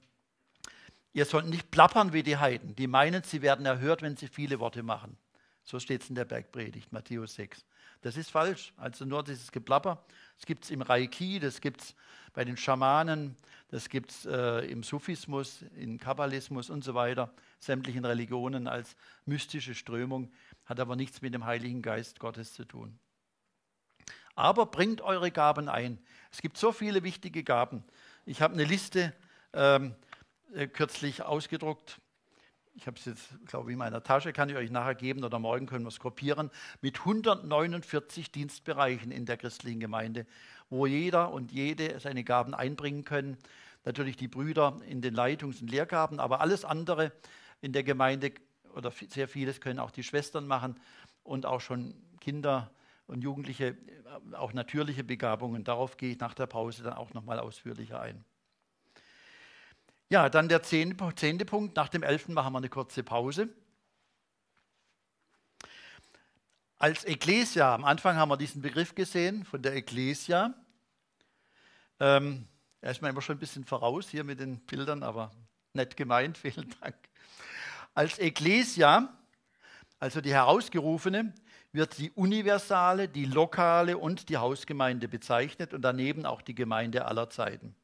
Speaker 1: ihr sollt nicht plappern wie die Heiden, die meinen, sie werden erhört, wenn sie viele Worte machen. So steht es in der Bergpredigt, Matthäus 6. Das ist falsch. Also nur dieses Geplapper. Das gibt es im Reiki, das gibt es bei den Schamanen, das gibt es äh, im Sufismus, im Kabbalismus und so weiter, sämtlichen Religionen als mystische Strömung, hat aber nichts mit dem Heiligen Geist Gottes zu tun. Aber bringt eure Gaben ein. Es gibt so viele wichtige Gaben. Ich habe eine Liste ähm, äh, kürzlich ausgedruckt. Ich habe es jetzt, glaube ich, in meiner Tasche, kann ich euch nachher geben oder morgen können wir es kopieren, mit 149 Dienstbereichen in der christlichen Gemeinde wo jeder und jede seine Gaben einbringen können. Natürlich die Brüder in den Leitungs- und Lehrgaben, aber alles andere in der Gemeinde oder sehr vieles können auch die Schwestern machen und auch schon Kinder und Jugendliche, äh, auch natürliche Begabungen. Darauf gehe ich nach der Pause dann auch nochmal ausführlicher ein. Ja, dann der zehnte Punkt. Nach dem elften machen wir eine kurze Pause. als Ecclesia, am Anfang haben wir diesen Begriff gesehen von der Ecclesia. Ähm, er ist mir immer schon ein bisschen voraus hier mit den Bildern, aber nett gemeint, vielen Dank. Als Ecclesia, also die Herausgerufene, wird die universale, die lokale und die Hausgemeinde bezeichnet und daneben auch die Gemeinde aller Zeiten.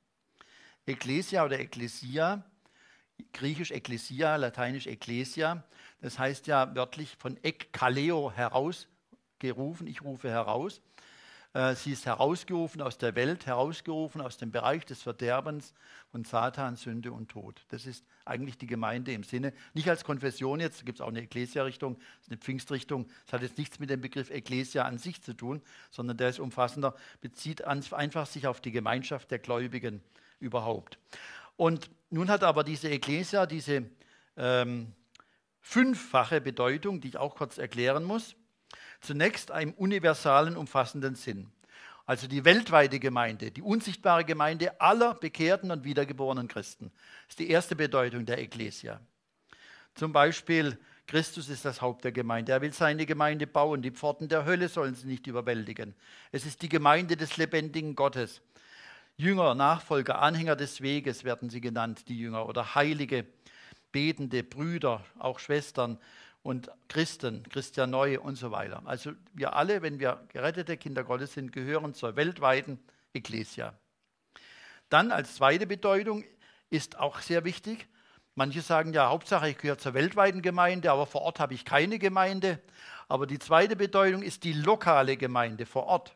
Speaker 1: Ecclesia oder Ecclesia griechisch Ekklesia, lateinisch Ecclesia. Das heißt ja wörtlich von Ekkaleo herausgerufen, ich rufe heraus. Äh, sie ist herausgerufen aus der Welt, herausgerufen aus dem Bereich des Verderbens von Satan, Sünde und Tod. Das ist eigentlich die Gemeinde im Sinne, nicht als Konfession jetzt, da gibt es auch eine Ekklesia-Richtung, eine Pfingstrichtung, das hat jetzt nichts mit dem Begriff Ekklesia an sich zu tun, sondern der ist umfassender, bezieht einfach sich auf die Gemeinschaft der Gläubigen überhaupt. Und nun hat aber diese Ecclesia diese ähm, fünffache Bedeutung, die ich auch kurz erklären muss. Zunächst einen universalen, umfassenden Sinn. Also die weltweite Gemeinde, die unsichtbare Gemeinde aller bekehrten und wiedergeborenen Christen. Das ist die erste Bedeutung der Ecclesia. Zum Beispiel, Christus ist das Haupt der Gemeinde. Er will seine Gemeinde bauen. Die Pforten der Hölle sollen sie nicht überwältigen. Es ist die Gemeinde des lebendigen Gottes. Jünger, Nachfolger, Anhänger des Weges werden sie genannt, die Jünger, oder Heilige, betende Brüder, auch Schwestern und Christen, Christianoi und so weiter. Also wir alle, wenn wir gerettete Kinder Gottes sind, gehören zur weltweiten Ekklesia. Dann als zweite Bedeutung ist auch sehr wichtig, manche sagen ja, Hauptsache ich gehöre zur weltweiten Gemeinde, aber vor Ort habe ich keine Gemeinde. Aber die zweite Bedeutung ist die lokale Gemeinde vor Ort.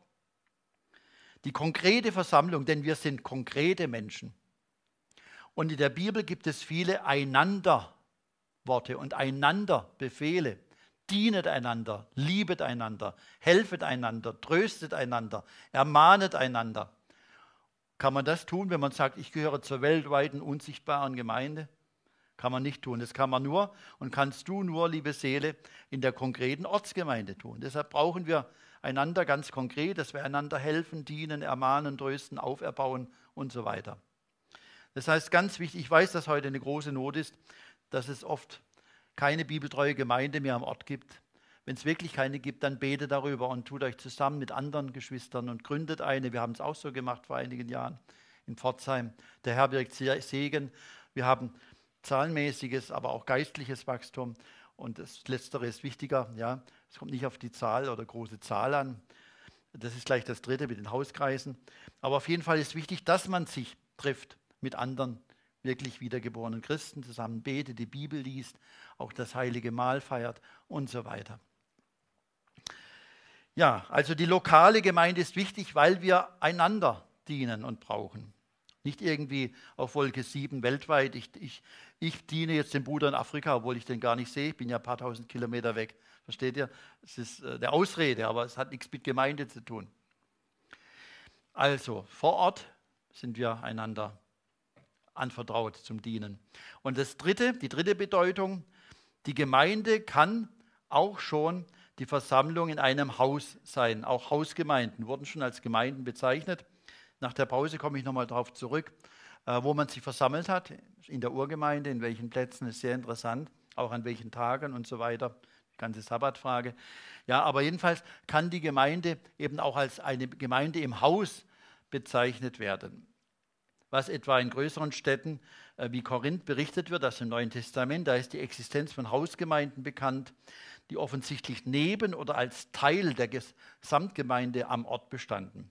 Speaker 1: Die konkrete Versammlung, denn wir sind konkrete Menschen. Und in der Bibel gibt es viele Einander-Worte und Einander-Befehle. Dienet einander, liebet einander, helfet einander, tröstet einander, ermahnet einander. Kann man das tun, wenn man sagt, ich gehöre zur weltweiten unsichtbaren Gemeinde? Kann man nicht tun. Das kann man nur und kannst du nur, liebe Seele, in der konkreten Ortsgemeinde tun. Deshalb brauchen wir Einander ganz konkret, dass wir einander helfen, dienen, ermahnen, trösten, auferbauen und so weiter. Das heißt, ganz wichtig, ich weiß, dass heute eine große Not ist, dass es oft keine bibeltreue Gemeinde mehr am Ort gibt. Wenn es wirklich keine gibt, dann betet darüber und tut euch zusammen mit anderen Geschwistern und gründet eine. Wir haben es auch so gemacht vor einigen Jahren in Pforzheim. Der Herr wirkt Segen. Wir haben zahlenmäßiges, aber auch geistliches Wachstum. Und das Letztere ist wichtiger, ja, es kommt nicht auf die Zahl oder große Zahl an. Das ist gleich das Dritte mit den Hauskreisen. Aber auf jeden Fall ist wichtig, dass man sich trifft mit anderen wirklich wiedergeborenen Christen, zusammen betet, die Bibel liest, auch das heilige Mahl feiert und so weiter. Ja, also die lokale Gemeinde ist wichtig, weil wir einander dienen und brauchen. Nicht irgendwie auf Wolke 7 weltweit. Ich, ich, ich diene jetzt dem Bruder in Afrika, obwohl ich den gar nicht sehe. Ich bin ja ein paar tausend Kilometer weg. Versteht ihr? Es ist äh, eine Ausrede, aber es hat nichts mit Gemeinde zu tun. Also, vor Ort sind wir einander anvertraut zum Dienen. Und das dritte, die dritte Bedeutung, die Gemeinde kann auch schon die Versammlung in einem Haus sein. Auch Hausgemeinden wurden schon als Gemeinden bezeichnet. Nach der Pause komme ich nochmal darauf zurück, äh, wo man sich versammelt hat, in der Urgemeinde, in welchen Plätzen, ist sehr interessant, auch an welchen Tagen und so weiter. Die ganze Sabbatfrage. Ja, aber jedenfalls kann die Gemeinde eben auch als eine Gemeinde im Haus bezeichnet werden. Was etwa in größeren Städten äh, wie Korinth berichtet wird, das im Neuen Testament, da ist die Existenz von Hausgemeinden bekannt, die offensichtlich neben oder als Teil der Gesamtgemeinde am Ort bestanden.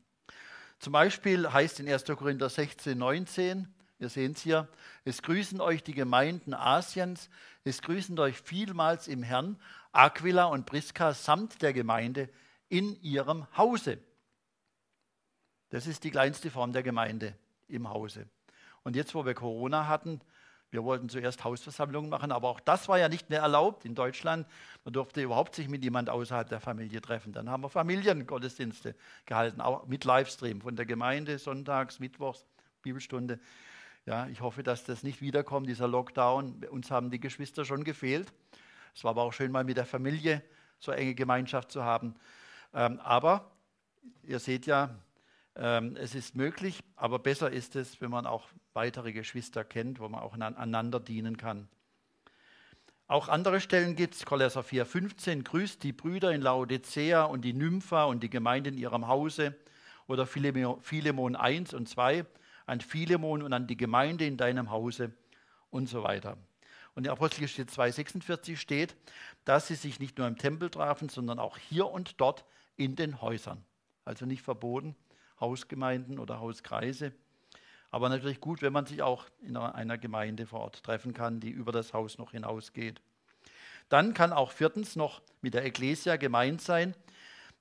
Speaker 1: Zum Beispiel heißt in 1. Korinther 16, 19, wir sehen es hier, es grüßen euch die Gemeinden Asiens, es grüßen euch vielmals im Herrn Aquila und Priska samt der Gemeinde in ihrem Hause. Das ist die kleinste Form der Gemeinde im Hause. Und jetzt, wo wir Corona hatten, wir wollten zuerst Hausversammlungen machen, aber auch das war ja nicht mehr erlaubt in Deutschland. Man durfte überhaupt sich mit jemand außerhalb der Familie treffen. Dann haben wir Familiengottesdienste gehalten, auch mit Livestream von der Gemeinde, sonntags, mittwochs, Bibelstunde. Ja, ich hoffe, dass das nicht wiederkommt, dieser Lockdown. Uns haben die Geschwister schon gefehlt. Es war aber auch schön, mal mit der Familie so enge Gemeinschaft zu haben. Ähm, aber ihr seht ja, ähm, es ist möglich, aber besser ist es, wenn man auch weitere Geschwister kennt, wo man auch einander dienen kann. Auch andere Stellen gibt es, Kolosser 4,15, grüßt die Brüder in Laodicea und die Nympha und die Gemeinde in ihrem Hause. Oder Philemon 1 und 2, an Philemon und an die Gemeinde in deinem Hause und so weiter. Und in Apostelgeschichte 2,46 steht, dass sie sich nicht nur im Tempel trafen, sondern auch hier und dort in den Häusern. Also nicht verboten, Hausgemeinden oder Hauskreise. Aber natürlich gut, wenn man sich auch in einer Gemeinde vor Ort treffen kann, die über das Haus noch hinausgeht. Dann kann auch viertens noch mit der Ecclesia gemeint sein,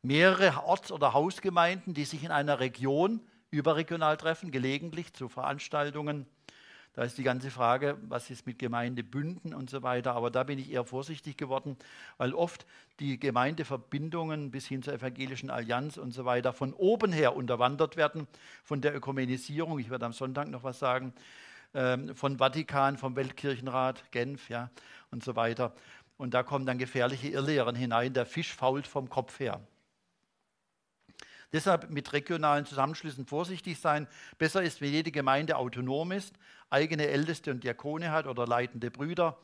Speaker 1: mehrere Orts- oder Hausgemeinden, die sich in einer Region überregional treffen, gelegentlich zu Veranstaltungen, da ist die ganze Frage, was ist mit Gemeindebünden und so weiter. Aber da bin ich eher vorsichtig geworden, weil oft die Gemeindeverbindungen bis hin zur evangelischen Allianz und so weiter von oben her unterwandert werden, von der Ökumenisierung. Ich werde am Sonntag noch was sagen ähm, von Vatikan, vom Weltkirchenrat, Genf ja, und so weiter. Und da kommen dann gefährliche Irrlehren hinein, der Fisch fault vom Kopf her. Deshalb mit regionalen Zusammenschlüssen vorsichtig sein. Besser ist, wenn jede Gemeinde autonom ist, eigene Älteste und Diakone hat oder leitende Brüder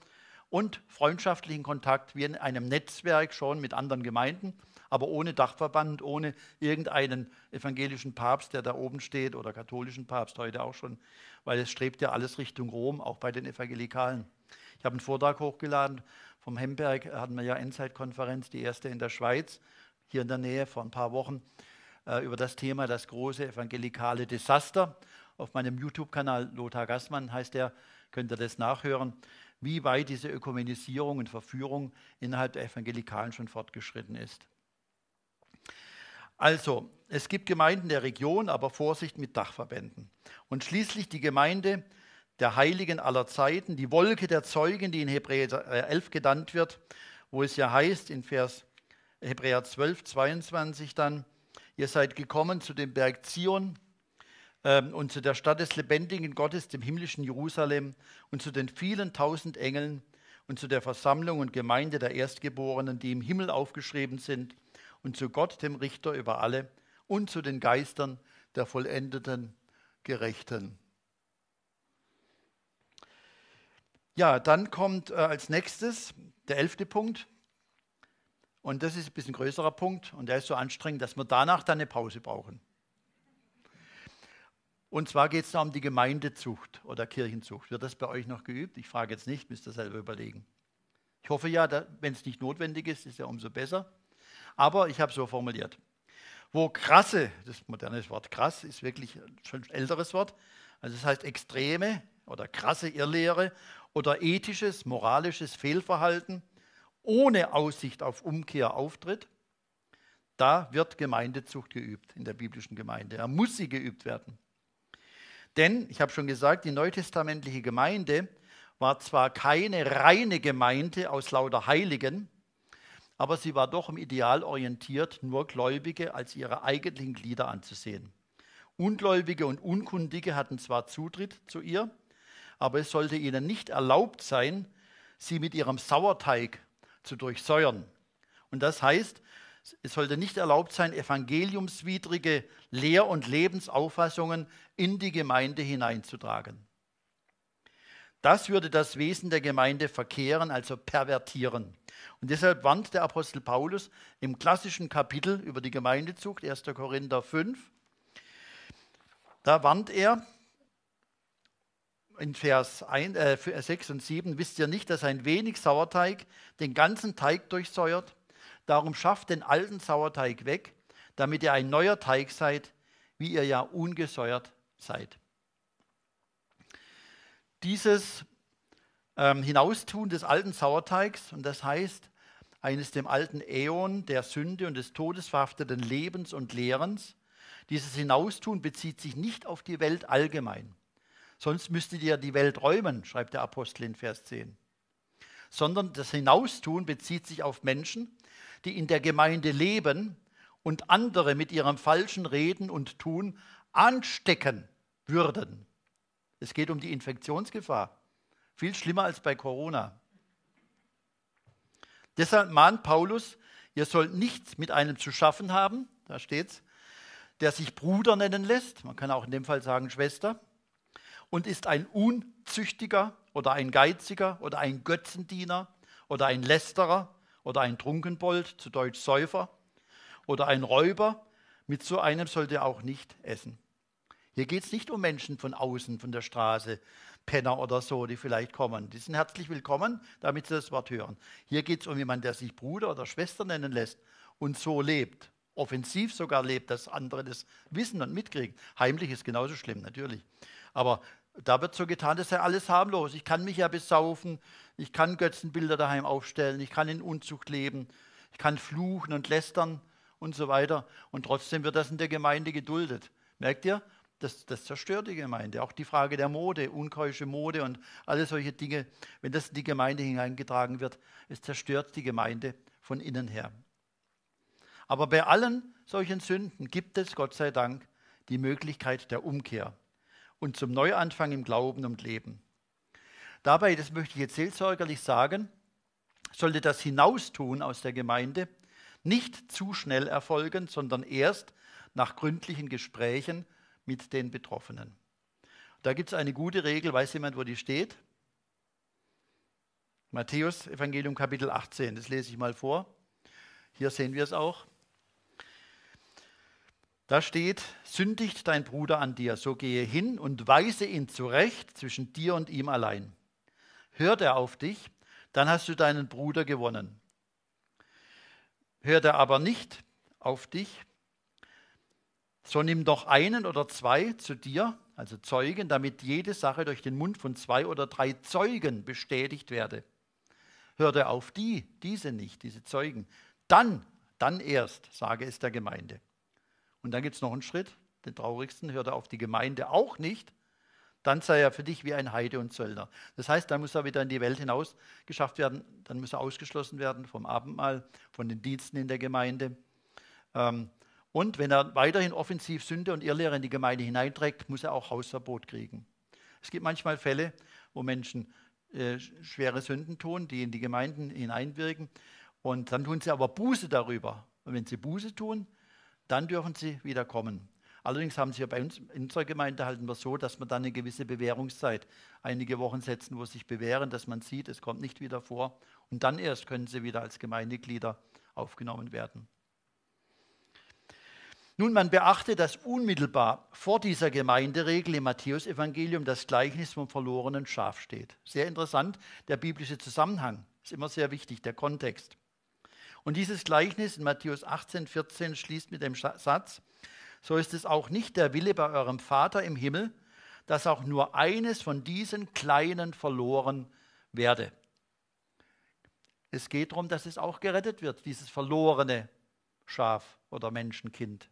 Speaker 1: und freundschaftlichen Kontakt wie in einem Netzwerk schon mit anderen Gemeinden, aber ohne Dachverband, ohne irgendeinen evangelischen Papst, der da oben steht oder katholischen Papst heute auch schon, weil es strebt ja alles Richtung Rom, auch bei den Evangelikalen. Ich habe einen Vortrag hochgeladen vom Hemberg, hatten wir ja Endzeitkonferenz, die erste in der Schweiz, hier in der Nähe vor ein paar Wochen. Äh, über das Thema das große evangelikale Desaster. Auf meinem YouTube-Kanal Lothar Gassmann heißt er, könnt ihr das nachhören, wie weit diese Ökumenisierung und Verführung innerhalb der Evangelikalen schon fortgeschritten ist. Also, es gibt Gemeinden der Region, aber Vorsicht mit Dachverbänden. Und schließlich die Gemeinde der Heiligen aller Zeiten, die Wolke der Zeugen, die in Hebräer 11 äh, genannt wird, wo es ja heißt, in Vers Hebräer 12, 22 dann, Ihr seid gekommen zu dem Berg Zion ähm, und zu der Stadt des lebendigen Gottes, dem himmlischen Jerusalem und zu den vielen tausend Engeln und zu der Versammlung und Gemeinde der Erstgeborenen, die im Himmel aufgeschrieben sind und zu Gott, dem Richter über alle und zu den Geistern der vollendeten Gerechten. Ja, dann kommt äh, als nächstes der elfte Punkt. Und das ist ein bisschen größerer Punkt und der ist so anstrengend, dass wir danach dann eine Pause brauchen. Und zwar geht es da um die Gemeindezucht oder Kirchenzucht. Wird das bei euch noch geübt? Ich frage jetzt nicht, müsst ihr selber überlegen. Ich hoffe ja, wenn es nicht notwendig ist, ist ja umso besser. Aber ich habe so formuliert. Wo krasse, das moderne Wort krass ist wirklich schon ein älteres Wort, also das heißt extreme oder krasse Irrlehre oder ethisches, moralisches Fehlverhalten ohne Aussicht auf Umkehr auftritt, da wird Gemeindezucht geübt in der biblischen Gemeinde. Er muss sie geübt werden. Denn, ich habe schon gesagt, die neutestamentliche Gemeinde war zwar keine reine Gemeinde aus lauter Heiligen, aber sie war doch im Ideal orientiert, nur Gläubige als ihre eigentlichen Glieder anzusehen. Ungläubige und Unkundige hatten zwar Zutritt zu ihr, aber es sollte ihnen nicht erlaubt sein, sie mit ihrem Sauerteig zu durchsäuern. Und das heißt, es sollte nicht erlaubt sein, evangeliumswidrige Lehr- und Lebensauffassungen in die Gemeinde hineinzutragen. Das würde das Wesen der Gemeinde verkehren, also pervertieren. Und deshalb warnt der Apostel Paulus im klassischen Kapitel über die Gemeindezucht, 1. Korinther 5, da warnt er, in Vers 1, äh, 6 äh, und 7, wisst ihr nicht, dass ein wenig Sauerteig den ganzen Teig durchsäuert? Darum schafft den alten Sauerteig weg, damit ihr ein neuer Teig seid, wie ihr ja ungesäuert seid. Dieses ähm, Hinaustun des alten Sauerteigs, und das heißt, eines dem alten Äon der Sünde und des Todes verhafteten Lebens und Lehrens, dieses Hinaustun bezieht sich nicht auf die Welt allgemein Sonst müsstet ihr die Welt räumen, schreibt der Apostel in Vers 10. Sondern das Hinaustun bezieht sich auf Menschen, die in der Gemeinde leben und andere mit ihrem falschen Reden und Tun anstecken würden. Es geht um die Infektionsgefahr. Viel schlimmer als bei Corona. Deshalb mahnt Paulus, ihr sollt nichts mit einem zu schaffen haben, da steht's, der sich Bruder nennen lässt, man kann auch in dem Fall sagen Schwester, und ist ein Unzüchtiger oder ein Geiziger oder ein Götzendiener oder ein Lästerer oder ein Trunkenbold, zu Deutsch Säufer, oder ein Räuber, mit so einem sollte er auch nicht essen. Hier geht es nicht um Menschen von außen, von der Straße, Penner oder so, die vielleicht kommen. Die sind herzlich willkommen, damit sie das Wort hören. Hier geht es um jemanden, der sich Bruder oder Schwester nennen lässt und so lebt. Offensiv sogar lebt, dass andere das wissen und mitkriegen. Heimlich ist genauso schlimm, natürlich. Aber da wird so getan, das sei alles harmlos. Ich kann mich ja besaufen, ich kann Götzenbilder daheim aufstellen, ich kann in Unzucht leben, ich kann fluchen und lästern und so weiter. Und trotzdem wird das in der Gemeinde geduldet. Merkt ihr? Das, das zerstört die Gemeinde. Auch die Frage der Mode, unkeusche Mode und alle solche Dinge, wenn das in die Gemeinde hineingetragen wird, es zerstört die Gemeinde von innen her. Aber bei allen solchen Sünden gibt es, Gott sei Dank, die Möglichkeit der Umkehr und zum Neuanfang im Glauben und Leben. Dabei, das möchte ich jetzt seelsorgerlich sagen, sollte das Hinaustun aus der Gemeinde nicht zu schnell erfolgen, sondern erst nach gründlichen Gesprächen mit den Betroffenen. Da gibt es eine gute Regel, weiß jemand, wo die steht? Matthäus Evangelium Kapitel 18, das lese ich mal vor. Hier sehen wir es auch. Da steht, sündigt dein Bruder an dir, so gehe hin und weise ihn zurecht zwischen dir und ihm allein. Hört er auf dich, dann hast du deinen Bruder gewonnen. Hört er aber nicht auf dich, so nimm doch einen oder zwei zu dir, also Zeugen, damit jede Sache durch den Mund von zwei oder drei Zeugen bestätigt werde. Hört er auf die, diese nicht, diese Zeugen, dann, dann erst sage es der Gemeinde. Und dann gibt es noch einen Schritt, den traurigsten, hört er auf die Gemeinde auch nicht, dann sei er für dich wie ein Heide und Zöllner. Das heißt, dann muss er wieder in die Welt hinaus geschafft werden, dann muss er ausgeschlossen werden vom Abendmahl, von den Diensten in der Gemeinde. Ähm, und wenn er weiterhin offensiv Sünde und Irrlehre in die Gemeinde hineinträgt, muss er auch Hausverbot kriegen. Es gibt manchmal Fälle, wo Menschen äh, schwere Sünden tun, die in die Gemeinden hineinwirken. Und dann tun sie aber Buße darüber. Und wenn sie Buße tun, dann dürfen sie wieder kommen. Allerdings haben sie bei uns, in unserer Gemeinde halten wir so, dass wir dann eine gewisse Bewährungszeit einige Wochen setzen, wo sie sich bewähren, dass man sieht, es kommt nicht wieder vor. Und dann erst können sie wieder als Gemeindeglieder aufgenommen werden. Nun, man beachte, dass unmittelbar vor dieser Gemeinderegel im Matthäusevangelium das Gleichnis vom verlorenen Schaf steht. Sehr interessant, der biblische Zusammenhang ist immer sehr wichtig, der Kontext. Und dieses Gleichnis in Matthäus 18, 14 schließt mit dem Satz, so ist es auch nicht der Wille bei eurem Vater im Himmel, dass auch nur eines von diesen Kleinen verloren werde. Es geht darum, dass es auch gerettet wird, dieses verlorene Schaf oder Menschenkind.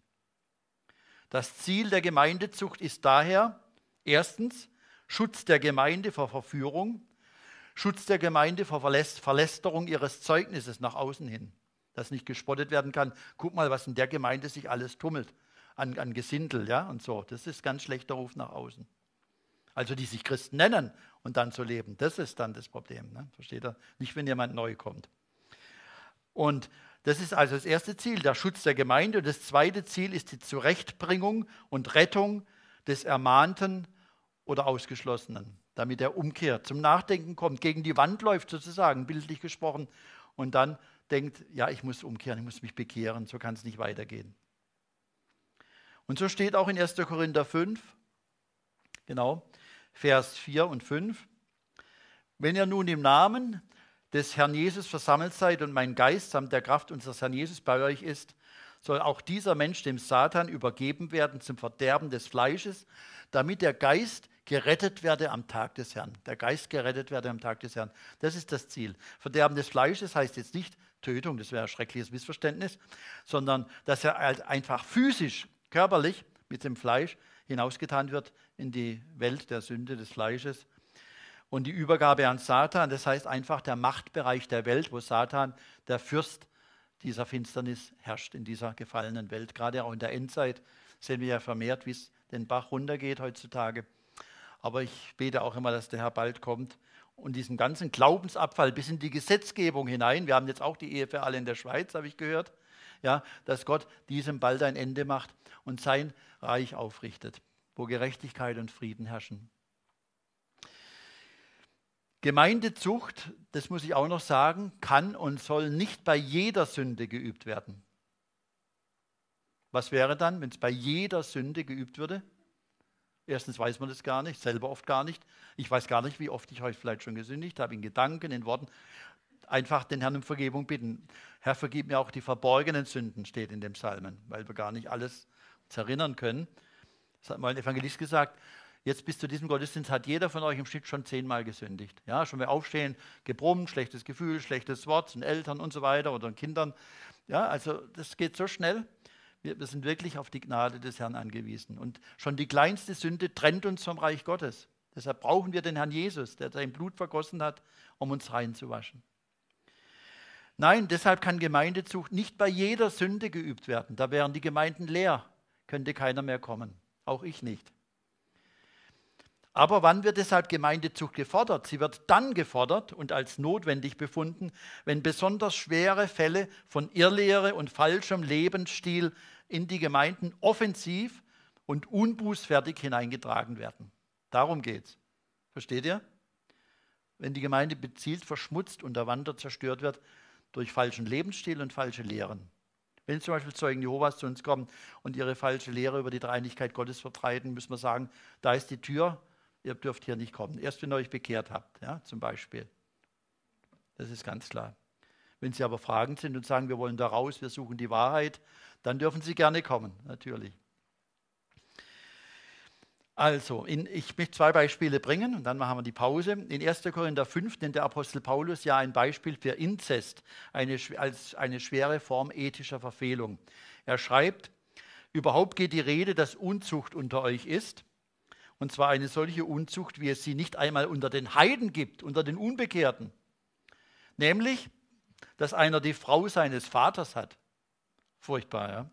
Speaker 1: Das Ziel der Gemeindezucht ist daher, erstens, Schutz der Gemeinde vor Verführung, Schutz der Gemeinde vor Verlästerung ihres Zeugnisses nach außen hin dass nicht gespottet werden kann. Guck mal, was in der Gemeinde sich alles tummelt an, an Gesindel ja, und so. Das ist ganz schlechter Ruf nach außen. Also die sich Christen nennen und dann zu leben, das ist dann das Problem. Ne? Versteht ihr? Nicht, wenn jemand neu kommt. Und das ist also das erste Ziel, der Schutz der Gemeinde. Und das zweite Ziel ist die Zurechtbringung und Rettung des Ermahnten oder Ausgeschlossenen, damit er umkehrt, zum Nachdenken kommt, gegen die Wand läuft sozusagen, bildlich gesprochen, und dann denkt, ja, ich muss umkehren, ich muss mich bekehren, so kann es nicht weitergehen. Und so steht auch in 1. Korinther 5, genau, Vers 4 und 5. Wenn ihr nun im Namen des Herrn Jesus versammelt seid und mein Geist samt der Kraft unseres Herrn Jesus bei euch ist, soll auch dieser Mensch dem Satan übergeben werden zum Verderben des Fleisches, damit der Geist gerettet werde am Tag des Herrn. Der Geist gerettet werde am Tag des Herrn. Das ist das Ziel. Verderben des Fleisches heißt jetzt nicht Tötung, das wäre ein schreckliches Missverständnis, sondern dass er halt einfach physisch, körperlich mit dem Fleisch hinausgetan wird in die Welt der Sünde des Fleisches. Und die Übergabe an Satan, das heißt einfach der Machtbereich der Welt, wo Satan, der Fürst dieser Finsternis, herrscht in dieser gefallenen Welt. Gerade auch in der Endzeit sehen wir ja vermehrt, wie es den Bach runtergeht heutzutage. Aber ich bete auch immer, dass der Herr bald kommt und diesen ganzen Glaubensabfall bis in die Gesetzgebung hinein, wir haben jetzt auch die Ehe für alle in der Schweiz, habe ich gehört, ja, dass Gott diesem bald ein Ende macht und sein Reich aufrichtet, wo Gerechtigkeit und Frieden herrschen. Gemeindezucht, das muss ich auch noch sagen, kann und soll nicht bei jeder Sünde geübt werden. Was wäre dann, wenn es bei jeder Sünde geübt würde? Erstens weiß man das gar nicht, selber oft gar nicht. Ich weiß gar nicht, wie oft ich heute vielleicht schon gesündigt habe, in Gedanken, in Worten. Einfach den Herrn um Vergebung bitten. Herr, vergib mir auch die verborgenen Sünden, steht in dem Psalmen, weil wir gar nicht alles uns können. Das hat mal ein Evangelist gesagt. Jetzt bis zu diesem Gottesdienst hat jeder von euch im Schnitt schon zehnmal gesündigt. Ja, schon beim Aufstehen gebrummt, schlechtes Gefühl, schlechtes Wort den Eltern und so weiter oder den Kindern. Ja, also das geht so schnell. Wir, wir sind wirklich auf die Gnade des Herrn angewiesen. Und schon die kleinste Sünde trennt uns vom Reich Gottes. Deshalb brauchen wir den Herrn Jesus, der sein Blut vergossen hat, um uns reinzuwaschen. Nein, deshalb kann Gemeindezucht nicht bei jeder Sünde geübt werden. Da wären die Gemeinden leer, könnte keiner mehr kommen, auch ich nicht. Aber wann wird deshalb Gemeindezucht gefordert? Sie wird dann gefordert und als notwendig befunden, wenn besonders schwere Fälle von Irrlehre und falschem Lebensstil in die Gemeinden offensiv und unbußfertig hineingetragen werden. Darum geht's. Versteht ihr? Wenn die Gemeinde bezielt verschmutzt, und der Wander zerstört wird durch falschen Lebensstil und falsche Lehren. Wenn zum Beispiel Zeugen Jehovas zu uns kommen und ihre falsche Lehre über die Dreinigkeit Gottes verbreiten, müssen wir sagen, da ist die Tür, ihr dürft hier nicht kommen. Erst wenn ihr euch bekehrt habt, ja, zum Beispiel. Das ist ganz klar. Wenn Sie aber fragend sind und sagen, wir wollen da raus, wir suchen die Wahrheit, dann dürfen Sie gerne kommen, natürlich. Also, in, ich möchte zwei Beispiele bringen und dann machen wir die Pause. In 1. Korinther 5 nennt der Apostel Paulus ja ein Beispiel für Inzest eine, als eine schwere Form ethischer Verfehlung. Er schreibt, überhaupt geht die Rede, dass Unzucht unter euch ist und zwar eine solche Unzucht, wie es sie nicht einmal unter den Heiden gibt, unter den Unbekehrten. Nämlich, dass einer die Frau seines Vaters hat. Furchtbar, ja.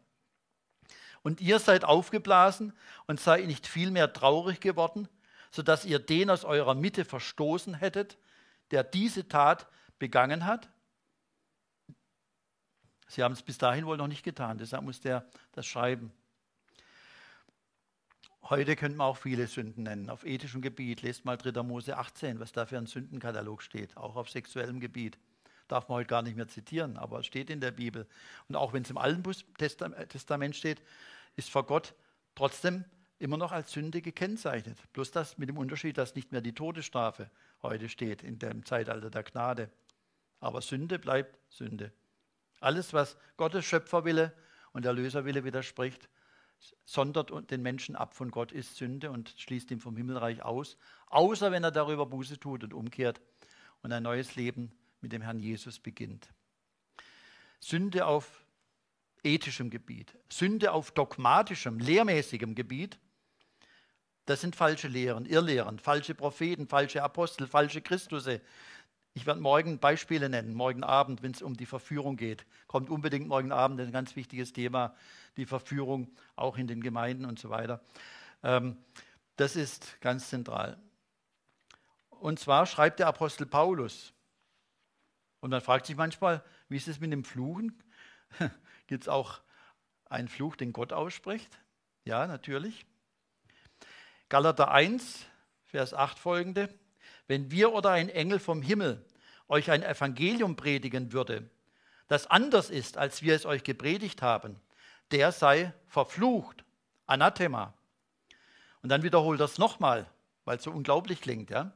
Speaker 1: Und ihr seid aufgeblasen und seid nicht viel mehr traurig geworden, sodass ihr den aus eurer Mitte verstoßen hättet, der diese Tat begangen hat? Sie haben es bis dahin wohl noch nicht getan, deshalb muss der das schreiben. Heute könnte man auch viele Sünden nennen. Auf ethischem Gebiet, lest mal 3. Mose 18, was da für ein Sündenkatalog steht, auch auf sexuellem Gebiet. Darf man heute gar nicht mehr zitieren, aber es steht in der Bibel. Und auch wenn es im Alten äh, Testament steht, ist vor Gott trotzdem immer noch als Sünde gekennzeichnet. Bloß das mit dem Unterschied, dass nicht mehr die Todesstrafe heute steht in dem Zeitalter der Gnade. Aber Sünde bleibt Sünde. Alles, was Gottes Schöpferwille und Erlöserwille widerspricht, sondert den Menschen ab von Gott, ist Sünde und schließt ihn vom Himmelreich aus, außer wenn er darüber Buße tut und umkehrt und ein neues Leben mit dem Herrn Jesus beginnt. Sünde auf ethischem Gebiet, Sünde auf dogmatischem, lehrmäßigem Gebiet, das sind falsche Lehren, Irrlehren, falsche Propheten, falsche Apostel, falsche Christusse. Ich werde morgen Beispiele nennen, morgen Abend, wenn es um die Verführung geht. Kommt unbedingt morgen Abend, ein ganz wichtiges Thema die Verführung, auch in den Gemeinden und so weiter. Ähm, das ist ganz zentral. Und zwar schreibt der Apostel Paulus. Und man fragt sich manchmal, wie ist es mit dem Fluchen? Gibt es auch einen Fluch, den Gott ausspricht? Ja, natürlich. Galater 1, Vers 8 folgende. Wenn wir oder ein Engel vom Himmel euch ein Evangelium predigen würde, das anders ist, als wir es euch gepredigt haben, der sei verflucht. Anathema. Und dann wiederholt das nochmal, weil es so unglaublich klingt. Ja?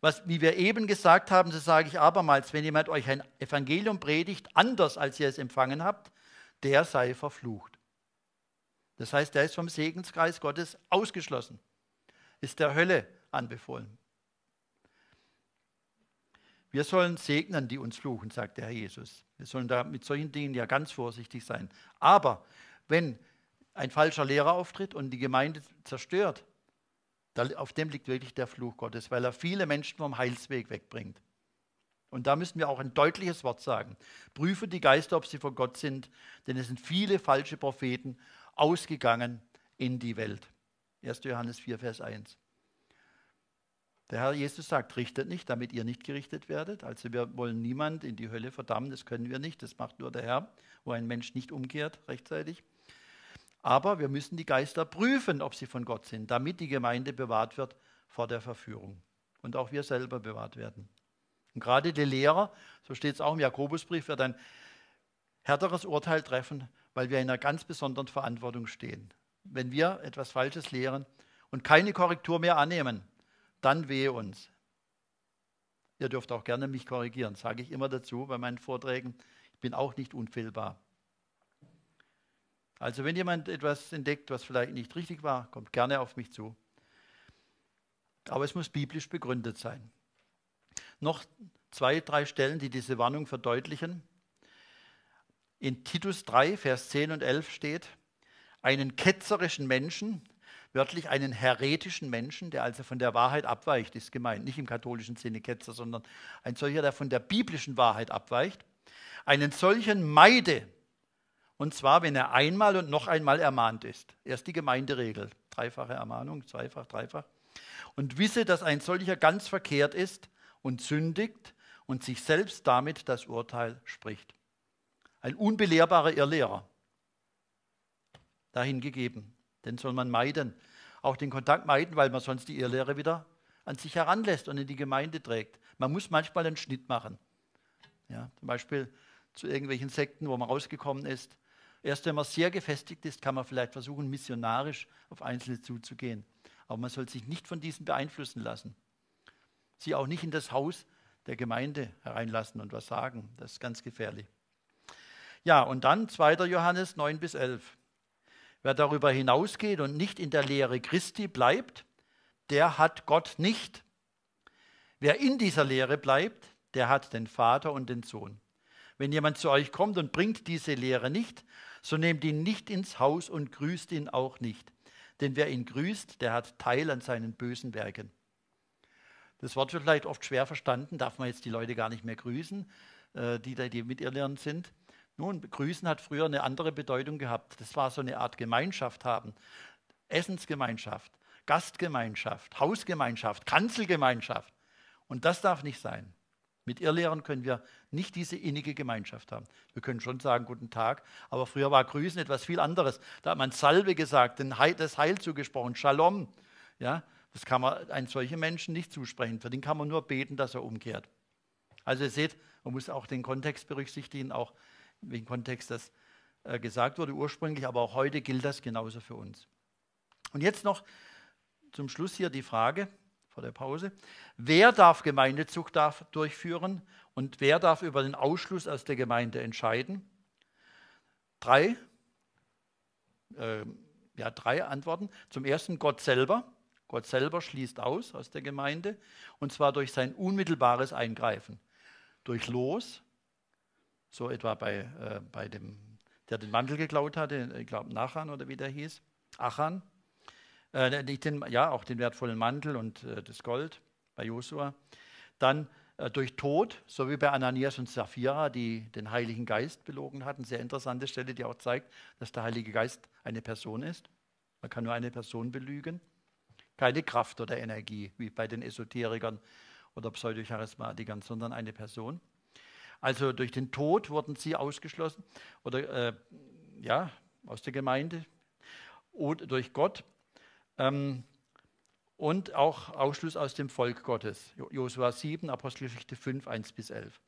Speaker 1: Was, wie wir eben gesagt haben, so sage ich abermals, wenn jemand euch ein Evangelium predigt, anders als ihr es empfangen habt, der sei verflucht. Das heißt, der ist vom Segenskreis Gottes ausgeschlossen, ist der Hölle anbefohlen. Wir sollen segnen, die uns fluchen, sagt der Herr Jesus. Wir sollen da mit solchen Dingen ja ganz vorsichtig sein. Aber wenn ein falscher Lehrer auftritt und die Gemeinde zerstört, auf dem liegt wirklich der Fluch Gottes, weil er viele Menschen vom Heilsweg wegbringt. Und da müssen wir auch ein deutliches Wort sagen. Prüfe die Geister, ob sie von Gott sind, denn es sind viele falsche Propheten ausgegangen in die Welt. 1. Johannes 4, Vers 1. Der Herr Jesus sagt, richtet nicht, damit ihr nicht gerichtet werdet. Also wir wollen niemand in die Hölle verdammen, das können wir nicht, das macht nur der Herr, wo ein Mensch nicht umkehrt rechtzeitig. Aber wir müssen die Geister prüfen, ob sie von Gott sind, damit die Gemeinde bewahrt wird vor der Verführung und auch wir selber bewahrt werden. Und gerade der Lehrer, so steht es auch im Jakobusbrief, wird ein härteres Urteil treffen, weil wir in einer ganz besonderen Verantwortung stehen. Wenn wir etwas Falsches lehren und keine Korrektur mehr annehmen, dann wehe uns. Ihr dürft auch gerne mich korrigieren, sage ich immer dazu bei meinen Vorträgen. Ich bin auch nicht unfehlbar. Also wenn jemand etwas entdeckt, was vielleicht nicht richtig war, kommt gerne auf mich zu. Aber es muss biblisch begründet sein. Noch zwei, drei Stellen, die diese Warnung verdeutlichen. In Titus 3, Vers 10 und 11 steht, einen ketzerischen Menschen, Wörtlich einen heretischen Menschen, der also von der Wahrheit abweicht, ist gemeint. Nicht im katholischen Sinne Ketzer, sondern ein solcher, der von der biblischen Wahrheit abweicht. Einen solchen meide. Und zwar, wenn er einmal und noch einmal ermahnt ist. Erst die Gemeinderegel. Dreifache Ermahnung, zweifach, dreifach. Und wisse, dass ein solcher ganz verkehrt ist und sündigt und sich selbst damit das Urteil spricht. Ein unbelehrbarer Irrlehrer dahin gegeben. Den soll man meiden. Auch den Kontakt meiden, weil man sonst die Irrlehre wieder an sich heranlässt und in die Gemeinde trägt. Man muss manchmal einen Schnitt machen. Ja, zum Beispiel zu irgendwelchen Sekten, wo man rausgekommen ist. Erst wenn man sehr gefestigt ist, kann man vielleicht versuchen, missionarisch auf Einzelne zuzugehen. Aber man soll sich nicht von diesen beeinflussen lassen. Sie auch nicht in das Haus der Gemeinde hereinlassen und was sagen. Das ist ganz gefährlich. Ja, und dann 2. Johannes 9 bis 11. Wer darüber hinausgeht und nicht in der Lehre Christi bleibt, der hat Gott nicht. Wer in dieser Lehre bleibt, der hat den Vater und den Sohn. Wenn jemand zu euch kommt und bringt diese Lehre nicht, so nehmt ihn nicht ins Haus und grüßt ihn auch nicht. Denn wer ihn grüßt, der hat Teil an seinen bösen Werken. Das Wort wird vielleicht oft schwer verstanden, darf man jetzt die Leute gar nicht mehr grüßen, äh, die, die mit ihr lernen sind. Nun, begrüßen hat früher eine andere Bedeutung gehabt. Das war so eine Art Gemeinschaft haben. Essensgemeinschaft, Gastgemeinschaft, Hausgemeinschaft, Kanzelgemeinschaft. Und das darf nicht sein. Mit Irrlehrern können wir nicht diese innige Gemeinschaft haben. Wir können schon sagen, guten Tag, aber früher war Grüßen etwas viel anderes. Da hat man Salbe gesagt, das Heil zugesprochen, Shalom. Ja, das kann man einem solchen Menschen nicht zusprechen. Für den kann man nur beten, dass er umkehrt. Also ihr seht, man muss auch den Kontext berücksichtigen, auch welchem Kontext das äh, gesagt wurde ursprünglich, aber auch heute gilt das genauso für uns. Und jetzt noch zum Schluss hier die Frage vor der Pause. Wer darf Gemeindezucht durchführen und wer darf über den Ausschluss aus der Gemeinde entscheiden? Drei, äh, ja, drei Antworten. Zum ersten Gott selber. Gott selber schließt aus aus der Gemeinde und zwar durch sein unmittelbares Eingreifen. Durch Los, so etwa bei, äh, bei dem, der den Mantel geklaut hatte, ich glaube Nachan oder wie der hieß, Achan. Äh, den, ja, auch den wertvollen Mantel und äh, das Gold bei Josua. Dann äh, durch Tod, so wie bei Ananias und Sapphira, die den Heiligen Geist belogen hatten. Sehr interessante Stelle, die auch zeigt, dass der Heilige Geist eine Person ist. Man kann nur eine Person belügen. Keine Kraft oder Energie, wie bei den Esoterikern oder Pseudocharismatikern, sondern eine Person. Also durch den Tod wurden sie ausgeschlossen oder äh, ja, aus der Gemeinde oder durch Gott. Ähm, und auch Ausschluss aus dem Volk Gottes. Josua 7, Apostelgeschichte 5, 1 bis 11.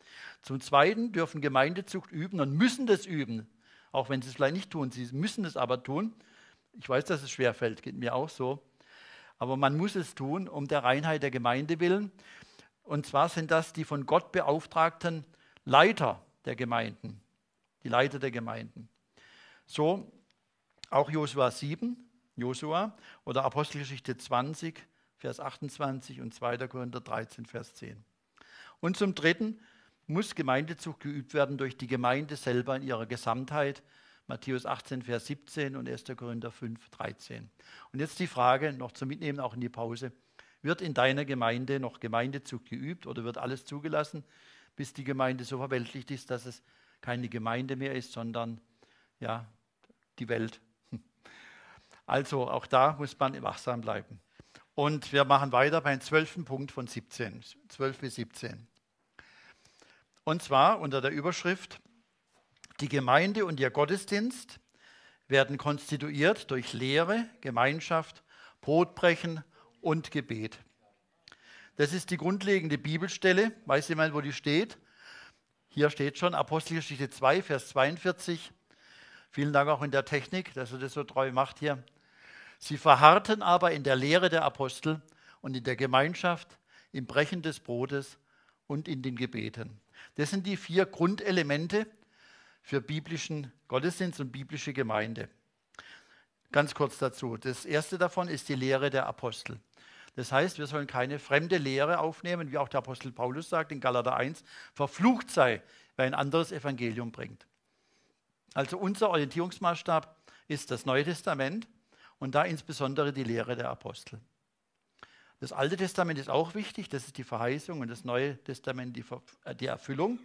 Speaker 1: Zum Zweiten dürfen Gemeindezucht üben und müssen das üben, auch wenn sie es vielleicht nicht tun. Sie müssen es aber tun. Ich weiß, dass es schwerfällt, geht mir auch so. Aber man muss es tun, um der Reinheit der Gemeinde willen. Und zwar sind das die von Gott beauftragten Leiter der Gemeinden. Die Leiter der Gemeinden. So auch Josua 7, Josua oder Apostelgeschichte 20, Vers 28 und 2. Korinther 13, Vers 10. Und zum Dritten muss Gemeindezug geübt werden durch die Gemeinde selber in ihrer Gesamtheit. Matthäus 18, Vers 17 und 1. Korinther 5, 13. Und jetzt die Frage noch zum Mitnehmen, auch in die Pause. Wird in deiner Gemeinde noch Gemeindezug geübt oder wird alles zugelassen? bis die Gemeinde so verweltlicht ist, dass es keine Gemeinde mehr ist, sondern ja, die Welt. Also auch da muss man wachsam bleiben. Und wir machen weiter beim zwölften Punkt von 17, 12 bis 17. Und zwar unter der Überschrift, die Gemeinde und ihr Gottesdienst werden konstituiert durch Lehre, Gemeinschaft, Brotbrechen und Gebet. Das ist die grundlegende Bibelstelle. Weiß jemand, wo die steht? Hier steht schon Apostelgeschichte 2, Vers 42. Vielen Dank auch in der Technik, dass er das so treu macht hier. Sie verharrten aber in der Lehre der Apostel und in der Gemeinschaft, im Brechen des Brotes und in den Gebeten. Das sind die vier Grundelemente für biblischen Gottesdienst und biblische Gemeinde. Ganz kurz dazu. Das erste davon ist die Lehre der Apostel. Das heißt, wir sollen keine fremde Lehre aufnehmen, wie auch der Apostel Paulus sagt in Galater 1, verflucht sei, wer ein anderes Evangelium bringt. Also unser Orientierungsmaßstab ist das Neue Testament und da insbesondere die Lehre der Apostel. Das Alte Testament ist auch wichtig, das ist die Verheißung und das Neue Testament die, Ver äh, die Erfüllung.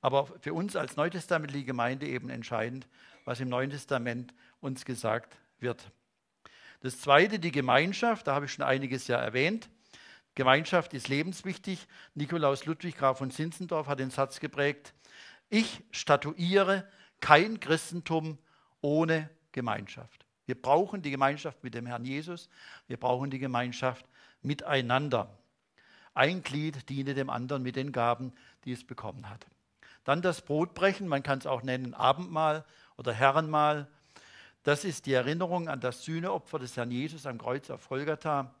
Speaker 1: Aber für uns als neutestamentliche Gemeinde eben entscheidend, was im Neuen Testament uns gesagt wird. Das zweite, die Gemeinschaft, da habe ich schon einiges ja erwähnt. Gemeinschaft ist lebenswichtig. Nikolaus Ludwig Graf von Zinzendorf hat den Satz geprägt: Ich statuiere kein Christentum ohne Gemeinschaft. Wir brauchen die Gemeinschaft mit dem Herrn Jesus. Wir brauchen die Gemeinschaft miteinander. Ein Glied diene dem anderen mit den Gaben, die es bekommen hat. Dann das Brotbrechen, man kann es auch nennen Abendmahl oder Herrenmahl. Das ist die Erinnerung an das Sühneopfer des Herrn Jesus am Kreuz auf Golgatha.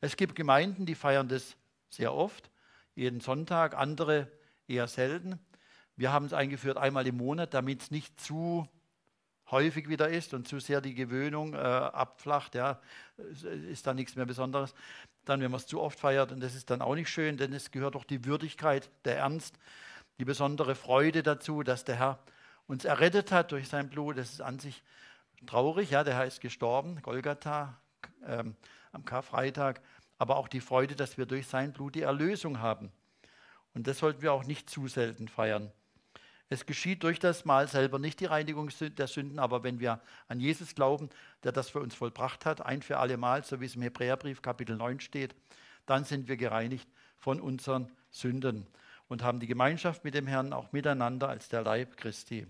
Speaker 1: Es gibt Gemeinden, die feiern das sehr oft, jeden Sonntag, andere eher selten. Wir haben es eingeführt einmal im Monat, damit es nicht zu häufig wieder ist und zu sehr die Gewöhnung äh, abflacht, ja, ist da nichts mehr Besonderes. Dann, wenn man es zu oft feiert, und das ist dann auch nicht schön, denn es gehört auch die Würdigkeit, der Ernst, die besondere Freude dazu, dass der Herr uns errettet hat durch sein Blut. Das ist an sich traurig, ja, der Herr ist gestorben, Golgatha ähm, am Karfreitag, aber auch die Freude, dass wir durch sein Blut die Erlösung haben. Und das sollten wir auch nicht zu selten feiern. Es geschieht durch das Mal selber nicht die Reinigung der Sünden, aber wenn wir an Jesus glauben, der das für uns vollbracht hat, ein für alle Mal, so wie es im Hebräerbrief Kapitel 9 steht, dann sind wir gereinigt von unseren Sünden und haben die Gemeinschaft mit dem Herrn auch miteinander als der Leib Christi.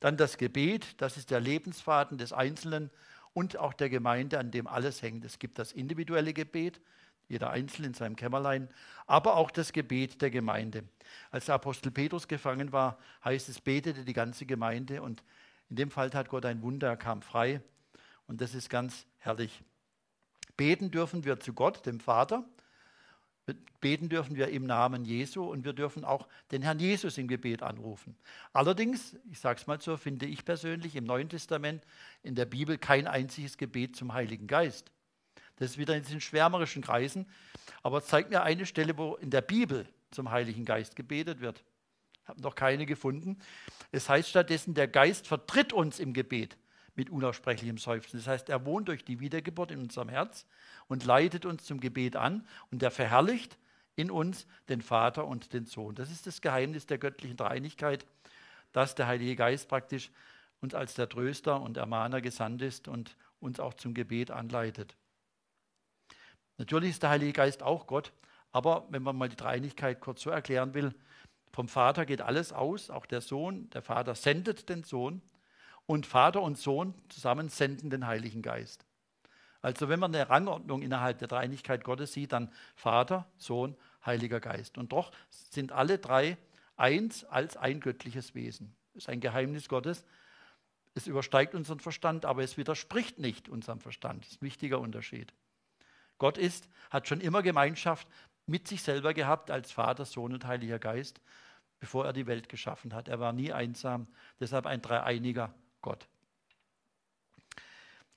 Speaker 1: Dann das Gebet, das ist der Lebensfaden des Einzelnen und auch der Gemeinde, an dem alles hängt. Es gibt das individuelle Gebet, jeder Einzelne in seinem Kämmerlein, aber auch das Gebet der Gemeinde. Als der Apostel Petrus gefangen war, heißt es, betete die ganze Gemeinde und in dem Fall tat Gott ein Wunder, er kam frei und das ist ganz herrlich. Beten dürfen wir zu Gott, dem Vater, Beten dürfen wir im Namen Jesu und wir dürfen auch den Herrn Jesus im Gebet anrufen. Allerdings, ich sage es mal so, finde ich persönlich im Neuen Testament in der Bibel kein einziges Gebet zum Heiligen Geist. Das ist wieder in diesen schwärmerischen Kreisen. Aber zeigt mir eine Stelle, wo in der Bibel zum Heiligen Geist gebetet wird. Ich habe noch keine gefunden. Es heißt stattdessen, der Geist vertritt uns im Gebet mit unaussprechlichem Seufzen. Das heißt, er wohnt durch die Wiedergeburt in unserem Herz und leitet uns zum Gebet an und er verherrlicht in uns den Vater und den Sohn. Das ist das Geheimnis der göttlichen Dreinigkeit, dass der Heilige Geist praktisch uns als der Tröster und Ermahner gesandt ist und uns auch zum Gebet anleitet. Natürlich ist der Heilige Geist auch Gott, aber wenn man mal die Dreinigkeit kurz so erklären will, vom Vater geht alles aus, auch der Sohn, der Vater sendet den Sohn und Vater und Sohn zusammen senden den Heiligen Geist. Also wenn man eine Rangordnung innerhalb der Dreieinigkeit Gottes sieht, dann Vater, Sohn, Heiliger Geist. Und doch sind alle drei eins als ein göttliches Wesen. Das ist ein Geheimnis Gottes. Es übersteigt unseren Verstand, aber es widerspricht nicht unserem Verstand. Das ist ein wichtiger Unterschied. Gott ist, hat schon immer Gemeinschaft mit sich selber gehabt als Vater, Sohn und Heiliger Geist, bevor er die Welt geschaffen hat. Er war nie einsam, deshalb ein Dreieiniger Gott.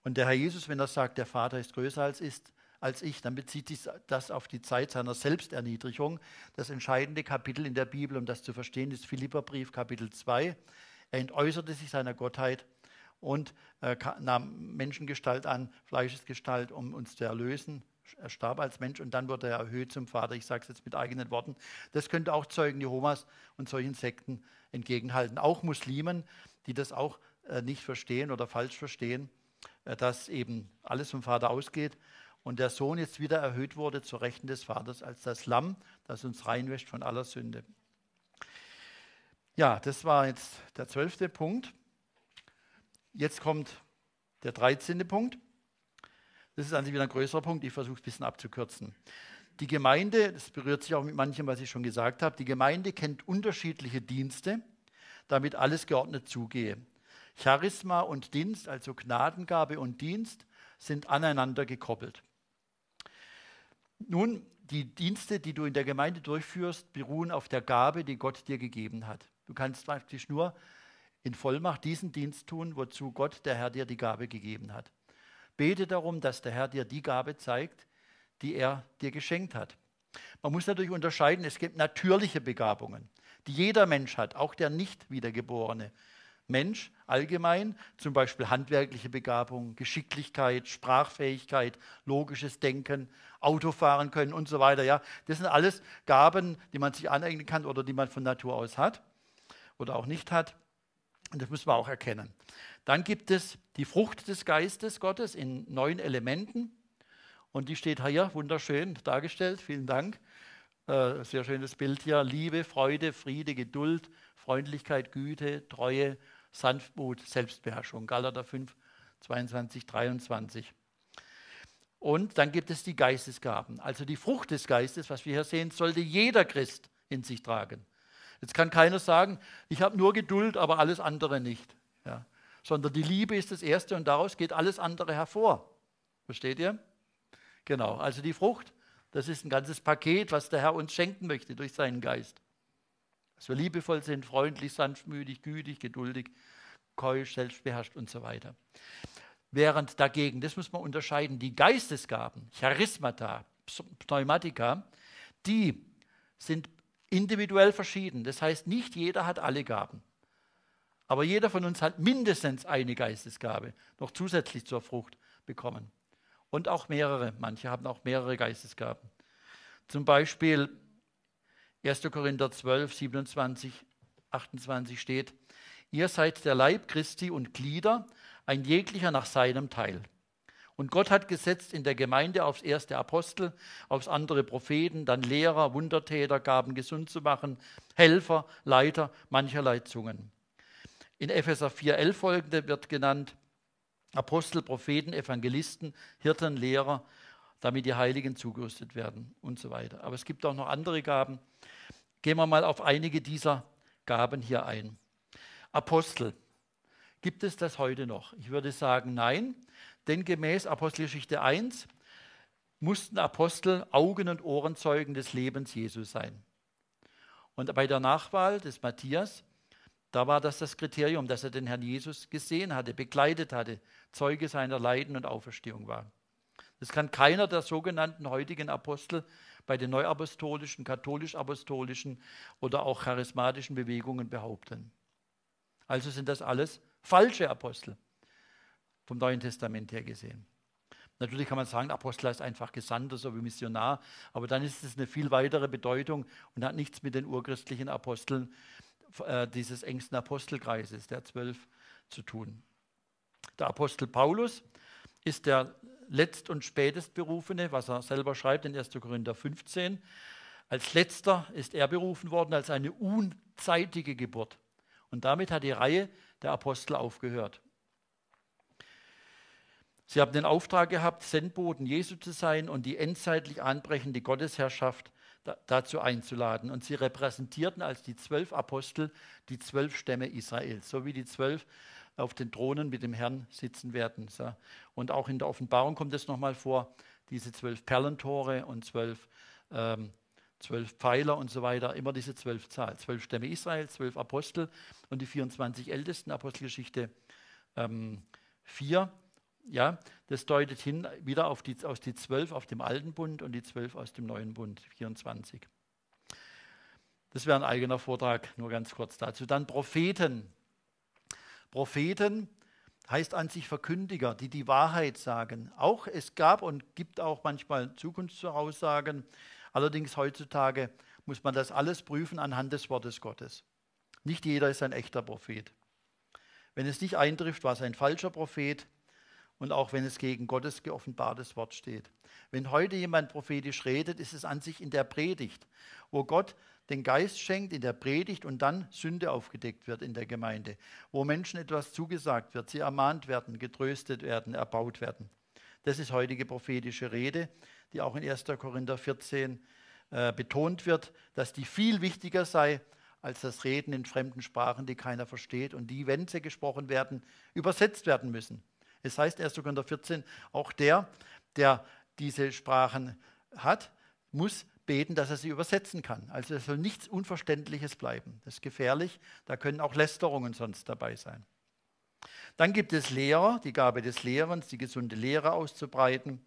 Speaker 1: Und der Herr Jesus, wenn er sagt, der Vater ist größer als, ist, als ich, dann bezieht sich das auf die Zeit seiner Selbsterniedrigung. Das entscheidende Kapitel in der Bibel, um das zu verstehen, ist Philipperbrief Kapitel 2. Er entäußerte sich seiner Gottheit und äh, nahm Menschengestalt an, Fleischesgestalt, um uns zu erlösen. Er starb als Mensch und dann wurde er erhöht zum Vater. Ich sage es jetzt mit eigenen Worten. Das könnte auch Zeugen Jehovas und solchen Sekten entgegenhalten. Auch Muslimen, die das auch äh, nicht verstehen oder falsch verstehen, äh, dass eben alles vom Vater ausgeht und der Sohn jetzt wieder erhöht wurde zu Rechten des Vaters als das Lamm, das uns reinwäscht von aller Sünde. Ja, das war jetzt der zwölfte Punkt. Jetzt kommt der dreizehnte Punkt. Das ist an sich wieder ein größerer Punkt. Ich versuche es ein bisschen abzukürzen. Die Gemeinde, das berührt sich auch mit manchem, was ich schon gesagt habe, die Gemeinde kennt unterschiedliche Dienste, damit alles geordnet zugehe. Charisma und Dienst, also Gnadengabe und Dienst, sind aneinander gekoppelt. Nun, die Dienste, die du in der Gemeinde durchführst, beruhen auf der Gabe, die Gott dir gegeben hat. Du kannst praktisch nur in Vollmacht diesen Dienst tun, wozu Gott, der Herr, dir die Gabe gegeben hat. Bete darum, dass der Herr dir die Gabe zeigt, die er dir geschenkt hat. Man muss natürlich unterscheiden, es gibt natürliche Begabungen, die jeder Mensch hat, auch der nicht wiedergeborene. Mensch allgemein, zum Beispiel handwerkliche Begabung, Geschicklichkeit, Sprachfähigkeit, logisches Denken, Autofahren können und so weiter. Ja, das sind alles Gaben, die man sich aneignen kann oder die man von Natur aus hat oder auch nicht hat. Und das müssen wir auch erkennen. Dann gibt es die Frucht des Geistes Gottes in neun Elementen. Und die steht hier wunderschön dargestellt. Vielen Dank. Äh, sehr schönes Bild hier. Liebe, Freude, Friede, Geduld, Freundlichkeit, Güte, Treue, Sanftmut, Selbstbeherrschung. Galater 5, 22, 23. Und dann gibt es die Geistesgaben. Also die Frucht des Geistes, was wir hier sehen, sollte jeder Christ in sich tragen. Jetzt kann keiner sagen, ich habe nur Geduld, aber alles andere nicht. Ja. Sondern die Liebe ist das Erste und daraus geht alles andere hervor. Versteht ihr? Genau, also die Frucht, das ist ein ganzes Paket, was der Herr uns schenken möchte durch seinen Geist. Dass wir liebevoll sind, freundlich, sanftmütig, gütig, geduldig, keusch, selbstbeherrscht und so weiter. Während dagegen, das muss man unterscheiden, die Geistesgaben, Charismata, Pneumatika, die sind individuell verschieden. Das heißt, nicht jeder hat alle Gaben. Aber jeder von uns hat mindestens eine Geistesgabe noch zusätzlich zur Frucht bekommen. Und auch mehrere. Manche haben auch mehrere Geistesgaben. Zum Beispiel 1. Korinther 12, 27, 28 steht, ihr seid der Leib Christi und Glieder, ein jeglicher nach seinem Teil. Und Gott hat gesetzt in der Gemeinde aufs erste Apostel, aufs andere Propheten, dann Lehrer, Wundertäter, Gaben gesund zu machen, Helfer, Leiter mancherlei Zungen. In Epheser 4,11 folgende wird genannt Apostel, Propheten, Evangelisten, Hirten, Lehrer, damit die Heiligen zugerüstet werden und so weiter. Aber es gibt auch noch andere Gaben. Gehen wir mal auf einige dieser Gaben hier ein. Apostel. Gibt es das heute noch? Ich würde sagen, nein, denn gemäß Apostelgeschichte 1 mussten Apostel Augen und Ohrenzeugen des Lebens Jesus sein. Und bei der Nachwahl des Matthias, da war das das Kriterium, dass er den Herrn Jesus gesehen hatte, begleitet hatte, Zeuge seiner Leiden und Auferstehung war. Das kann keiner der sogenannten heutigen Apostel bei den neuapostolischen, katholisch-apostolischen oder auch charismatischen Bewegungen behaupten. Also sind das alles falsche Apostel, vom Neuen Testament her gesehen. Natürlich kann man sagen, Apostel heißt einfach Gesandter, so wie Missionar, aber dann ist es eine viel weitere Bedeutung und hat nichts mit den urchristlichen Aposteln äh, dieses engsten Apostelkreises, der zwölf, zu tun. Der Apostel Paulus ist der letzt und spätest Berufene, was er selber schreibt in 1. Korinther 15. Als letzter ist er berufen worden als eine unzeitige Geburt. Und damit hat die Reihe der Apostel aufgehört. Sie haben den Auftrag gehabt, Sendboten Jesu zu sein und die endzeitlich anbrechende Gottesherrschaft dazu einzuladen. Und sie repräsentierten als die zwölf Apostel die zwölf Stämme Israels, so wie die zwölf auf den Thronen mit dem Herrn sitzen werden. So. Und auch in der Offenbarung kommt es nochmal vor, diese zwölf Perlentore und zwölf, ähm, zwölf Pfeiler und so weiter, immer diese zwölf Zahl. Zwölf Stämme Israel, zwölf Apostel und die 24 Ältesten, Apostelgeschichte ähm, 4. Ja, das deutet hin wieder auf die, aus die zwölf auf dem alten Bund und die zwölf aus dem neuen Bund, 24. Das wäre ein eigener Vortrag, nur ganz kurz dazu. Dann Propheten. Propheten heißt an sich Verkündiger, die die Wahrheit sagen. Auch es gab und gibt auch manchmal Zukunftsaussagen. Allerdings heutzutage muss man das alles prüfen anhand des Wortes Gottes. Nicht jeder ist ein echter Prophet. Wenn es nicht eintrifft, war es ein falscher Prophet und auch wenn es gegen Gottes geoffenbartes Wort steht. Wenn heute jemand prophetisch redet, ist es an sich in der Predigt, wo Gott den Geist schenkt in der Predigt und dann Sünde aufgedeckt wird in der Gemeinde, wo Menschen etwas zugesagt wird, sie ermahnt werden, getröstet werden, erbaut werden. Das ist heutige prophetische Rede, die auch in 1. Korinther 14 äh, betont wird, dass die viel wichtiger sei als das Reden in fremden Sprachen, die keiner versteht und die, wenn sie gesprochen werden, übersetzt werden müssen. Es heißt 1. Korinther 14, auch der, der diese Sprachen hat, muss beten, dass er sie übersetzen kann. Also es soll nichts Unverständliches bleiben. Das ist gefährlich. Da können auch Lästerungen sonst dabei sein. Dann gibt es Lehrer, die Gabe des Lehrens, die gesunde Lehre auszubreiten.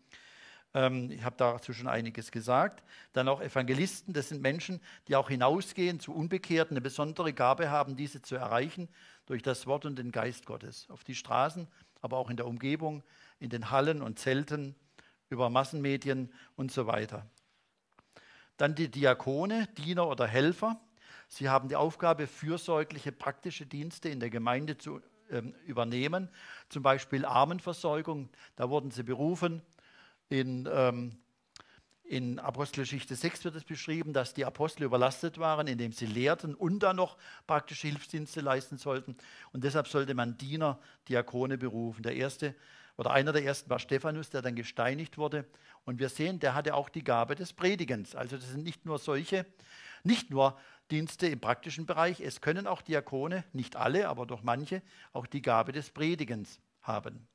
Speaker 1: Ähm, ich habe dazu schon einiges gesagt. Dann auch Evangelisten, das sind Menschen, die auch hinausgehen zu Unbekehrten, eine besondere Gabe haben, diese zu erreichen durch das Wort und den Geist Gottes. Auf die Straßen, aber auch in der Umgebung, in den Hallen und Zelten, über Massenmedien und so weiter. Dann die Diakone, Diener oder Helfer. Sie haben die Aufgabe, fürsorgliche praktische Dienste in der Gemeinde zu ähm, übernehmen, zum Beispiel Armenversorgung. Da wurden sie berufen. In, ähm, in Apostelgeschichte 6 wird es beschrieben, dass die Apostel überlastet waren, indem sie lehrten und dann noch praktische Hilfsdienste leisten sollten. Und deshalb sollte man Diener, Diakone berufen. Der erste oder einer der ersten war Stephanus, der dann gesteinigt wurde. Und wir sehen, der hatte auch die Gabe des Predigens. Also das sind nicht nur solche, nicht nur Dienste im praktischen Bereich, es können auch Diakone, nicht alle, aber doch manche, auch die Gabe des Predigens haben.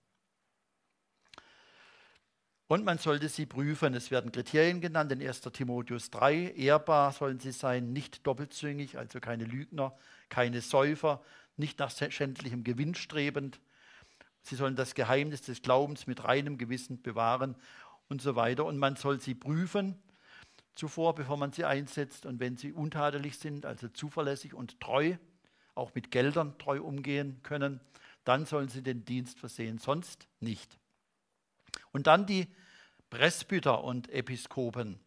Speaker 1: Und man sollte sie prüfen. Es werden Kriterien genannt in 1 Timotheus 3. Ehrbar sollen sie sein, nicht doppelzüngig, also keine Lügner, keine Säufer, nicht nach schändlichem Gewinn strebend, Sie sollen das Geheimnis des Glaubens mit reinem Gewissen bewahren und so weiter. Und man soll sie prüfen zuvor, bevor man sie einsetzt. Und wenn sie untadelig sind, also zuverlässig und treu, auch mit Geldern treu umgehen können, dann sollen sie den Dienst versehen, sonst nicht. Und dann die Presbyter und Episkopen.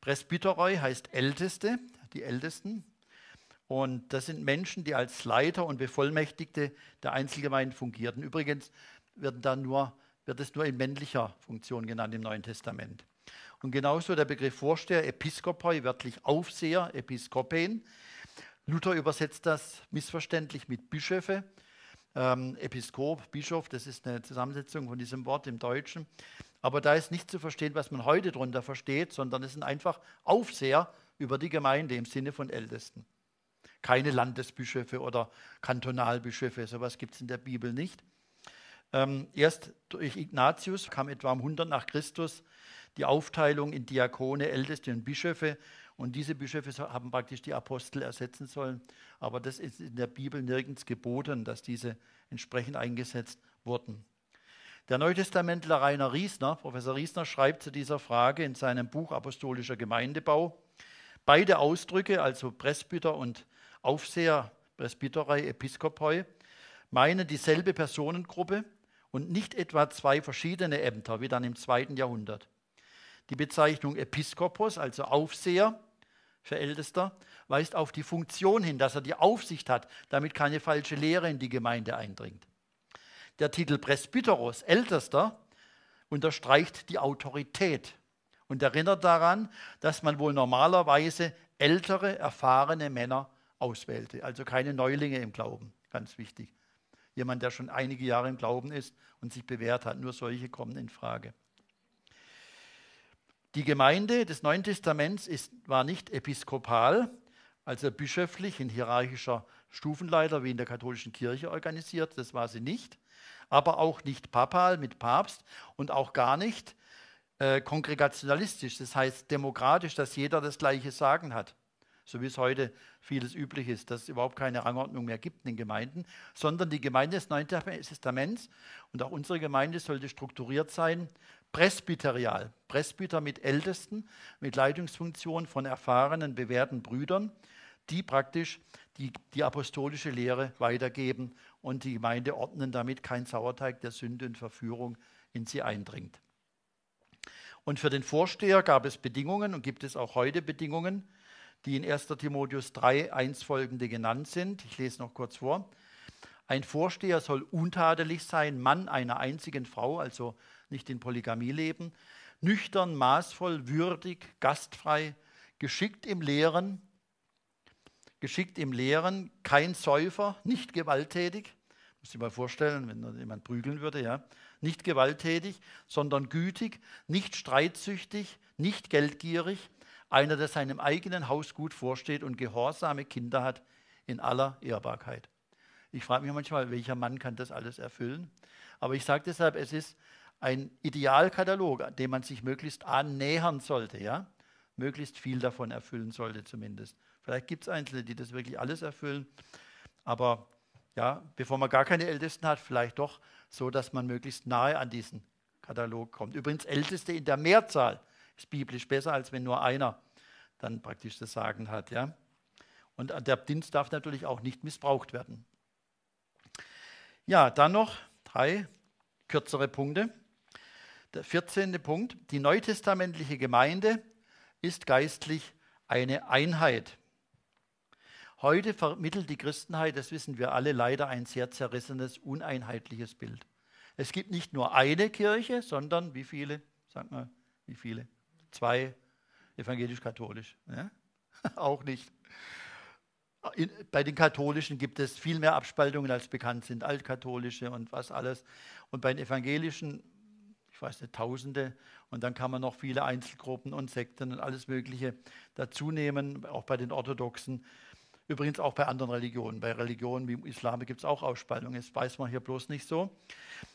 Speaker 1: Presbyteroi heißt Älteste, die Ältesten. Und das sind Menschen, die als Leiter und Bevollmächtigte der Einzelgemeinden fungierten. Übrigens wird, da nur, wird es nur in männlicher Funktion genannt im Neuen Testament. Und genauso der Begriff Vorsteher, Episkopoi, wörtlich Aufseher, Episkopen. Luther übersetzt das missverständlich mit Bischöfe. Ähm, Episkop, Bischof, das ist eine Zusammensetzung von diesem Wort im Deutschen. Aber da ist nicht zu verstehen, was man heute darunter versteht, sondern es sind einfach Aufseher über die Gemeinde im Sinne von Ältesten. Keine Landesbischöfe oder Kantonalbischöfe, sowas gibt es in der Bibel nicht. Ähm, erst durch Ignatius kam etwa um 100 nach Christus die Aufteilung in Diakone, Älteste und Bischöfe. Und diese Bischöfe haben praktisch die Apostel ersetzen sollen. Aber das ist in der Bibel nirgends geboten, dass diese entsprechend eingesetzt wurden. Der Neutestamentler Rainer Riesner, Professor Riesner, schreibt zu dieser Frage in seinem Buch Apostolischer Gemeindebau, beide Ausdrücke, also Presbyter und Aufseher, Presbyterei, Episkopoi, meinen dieselbe Personengruppe und nicht etwa zwei verschiedene Ämter wie dann im zweiten Jahrhundert. Die Bezeichnung Episkopos, also Aufseher für Ältester, weist auf die Funktion hin, dass er die Aufsicht hat, damit keine falsche Lehre in die Gemeinde eindringt. Der Titel Presbyteros, Ältester, unterstreicht die Autorität und erinnert daran, dass man wohl normalerweise ältere, erfahrene Männer auswählte. Also keine Neulinge im Glauben, ganz wichtig. Jemand, der schon einige Jahre im Glauben ist und sich bewährt hat. Nur solche kommen in Frage. Die Gemeinde des Neuen Testaments ist, war nicht episkopal, also bischöflich in hierarchischer Stufenleiter wie in der katholischen Kirche organisiert, das war sie nicht, aber auch nicht papal mit Papst und auch gar nicht äh, kongregationalistisch, das heißt demokratisch, dass jeder das gleiche Sagen hat, so wie es heute vieles üblich ist, dass es überhaupt keine Rangordnung mehr gibt in den Gemeinden, sondern die Gemeinde des Neuen Testaments und auch unsere Gemeinde sollte strukturiert sein, presbyterial. Presbyter mit Ältesten, mit Leitungsfunktion von erfahrenen, bewährten Brüdern, die praktisch die, die apostolische Lehre weitergeben und die Gemeinde ordnen, damit kein Sauerteig der Sünde und Verführung in sie eindringt. Und für den Vorsteher gab es Bedingungen und gibt es auch heute Bedingungen die in 1. Timotheus 3, 1 folgende genannt sind. Ich lese noch kurz vor. Ein Vorsteher soll untadelig sein, Mann einer einzigen Frau, also nicht in Polygamie leben, nüchtern, maßvoll, würdig, gastfrei, geschickt im Lehren, geschickt im Lehren, kein Säufer, nicht gewalttätig. Muss ich mal vorstellen, wenn jemand prügeln würde, ja. Nicht gewalttätig, sondern gütig, nicht streitsüchtig, nicht geldgierig, einer, der seinem eigenen Haus gut vorsteht und gehorsame Kinder hat in aller Ehrbarkeit. Ich frage mich manchmal, welcher Mann kann das alles erfüllen? Aber ich sage deshalb, es ist ein Idealkatalog, dem man sich möglichst annähern sollte, ja? möglichst viel davon erfüllen sollte zumindest. Vielleicht gibt es Einzelne, die das wirklich alles erfüllen, aber ja, bevor man gar keine Ältesten hat, vielleicht doch so, dass man möglichst nahe an diesen Katalog kommt. Übrigens Älteste in der Mehrzahl, ist biblisch besser, als wenn nur einer dann praktisch das Sagen hat. Ja? Und der Dienst darf natürlich auch nicht missbraucht werden. Ja, dann noch drei kürzere Punkte. Der 14. Punkt. Die neutestamentliche Gemeinde ist geistlich eine Einheit. Heute vermittelt die Christenheit, das wissen wir alle, leider ein sehr zerrissenes, uneinheitliches Bild. Es gibt nicht nur eine Kirche, sondern wie viele? Sag mal, wie viele? Zwei evangelisch-katholisch. Ja? Auch nicht. In, bei den Katholischen gibt es viel mehr Abspaltungen, als bekannt sind. Altkatholische und was alles. Und bei den Evangelischen, ich weiß nicht, Tausende. Und dann kann man noch viele Einzelgruppen und Sekten und alles Mögliche dazu nehmen, auch bei den Orthodoxen. Übrigens auch bei anderen Religionen. Bei Religionen wie im Islam gibt es auch Ausspaltungen. Das weiß man hier bloß nicht so.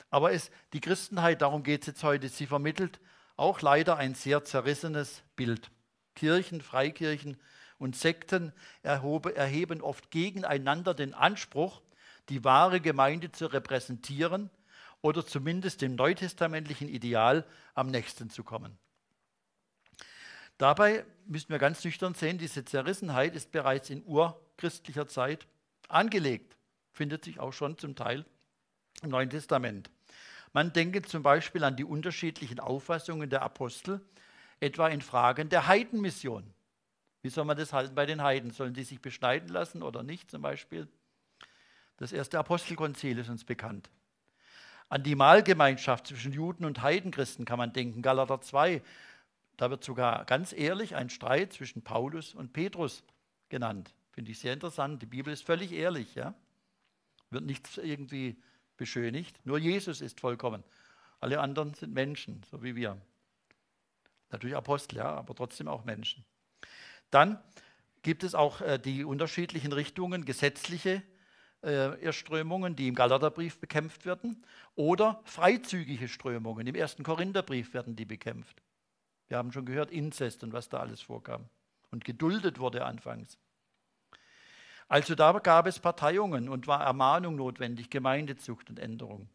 Speaker 1: Aber es, die Christenheit, darum geht es jetzt heute, sie vermittelt auch leider ein sehr zerrissenes Bild. Kirchen, Freikirchen und Sekten erheben oft gegeneinander den Anspruch, die wahre Gemeinde zu repräsentieren oder zumindest dem neutestamentlichen Ideal am nächsten zu kommen. Dabei müssen wir ganz nüchtern sehen, diese Zerrissenheit ist bereits in urchristlicher Zeit angelegt, findet sich auch schon zum Teil im Neuen Testament. Man denke zum Beispiel an die unterschiedlichen Auffassungen der Apostel, etwa in Fragen der Heidenmission. Wie soll man das halten bei den Heiden? Sollen die sich beschneiden lassen oder nicht zum Beispiel? Das erste Apostelkonzil ist uns bekannt. An die Mahlgemeinschaft zwischen Juden und Heidenchristen kann man denken. Galater 2, da wird sogar ganz ehrlich ein Streit zwischen Paulus und Petrus genannt. Finde ich sehr interessant. Die Bibel ist völlig ehrlich. Ja? Wird nichts irgendwie beschönigt. Nur Jesus ist vollkommen. Alle anderen sind Menschen, so wie wir. Natürlich Apostel, ja, aber trotzdem auch Menschen. Dann gibt es auch äh, die unterschiedlichen Richtungen, gesetzliche äh, Erströmungen, die im Galaterbrief bekämpft werden, oder freizügige Strömungen. Im ersten Korintherbrief werden die bekämpft. Wir haben schon gehört, Inzest und was da alles vorkam. Und geduldet wurde anfangs. Also da gab es Parteiungen und war Ermahnung notwendig, Gemeindezucht und Änderung.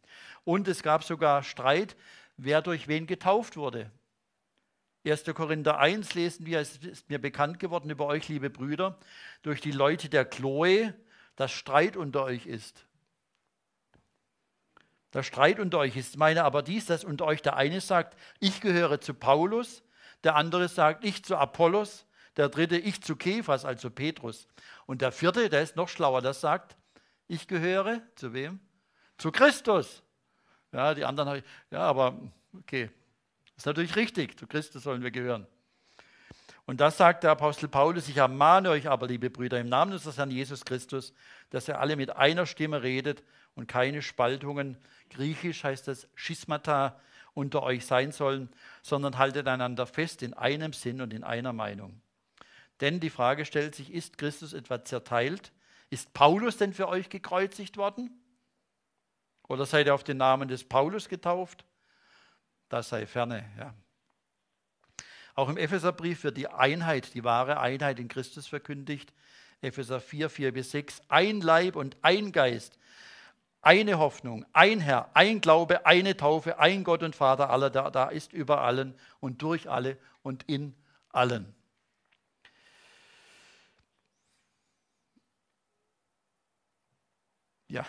Speaker 1: Und es gab sogar Streit, wer durch wen getauft wurde. 1. Korinther 1 lesen wir, es ist mir bekannt geworden über euch, liebe Brüder, durch die Leute der Chloe, dass Streit unter euch ist. Der Streit unter euch ist, meine aber dies, dass unter euch der eine sagt, ich gehöre zu Paulus, der andere sagt, ich zu Apollos, der dritte ich zu Kephas, also Petrus. Und der vierte, der ist noch schlauer, der sagt, ich gehöre zu wem? Zu Christus. Ja, die anderen habe ich, ja, aber okay, ist natürlich richtig, zu Christus sollen wir gehören. Und das sagt der Apostel Paulus, ich ermahne euch aber, liebe Brüder, im Namen unseres Herrn Jesus Christus, dass ihr alle mit einer Stimme redet und keine Spaltungen, griechisch heißt das Schismata, unter euch sein sollen, sondern haltet einander fest in einem Sinn und in einer Meinung. Denn die Frage stellt sich, ist Christus etwa zerteilt? Ist Paulus denn für euch gekreuzigt worden? Oder seid ihr auf den Namen des Paulus getauft? Das sei ferne, ja. Auch im Epheserbrief wird die Einheit, die wahre Einheit in Christus verkündigt. Epheser 4, 4 bis 6. Ein Leib und ein Geist, eine Hoffnung, ein Herr, ein Glaube, eine Taufe, ein Gott und Vater aller, da, da ist über allen und durch alle und in allen. Ja,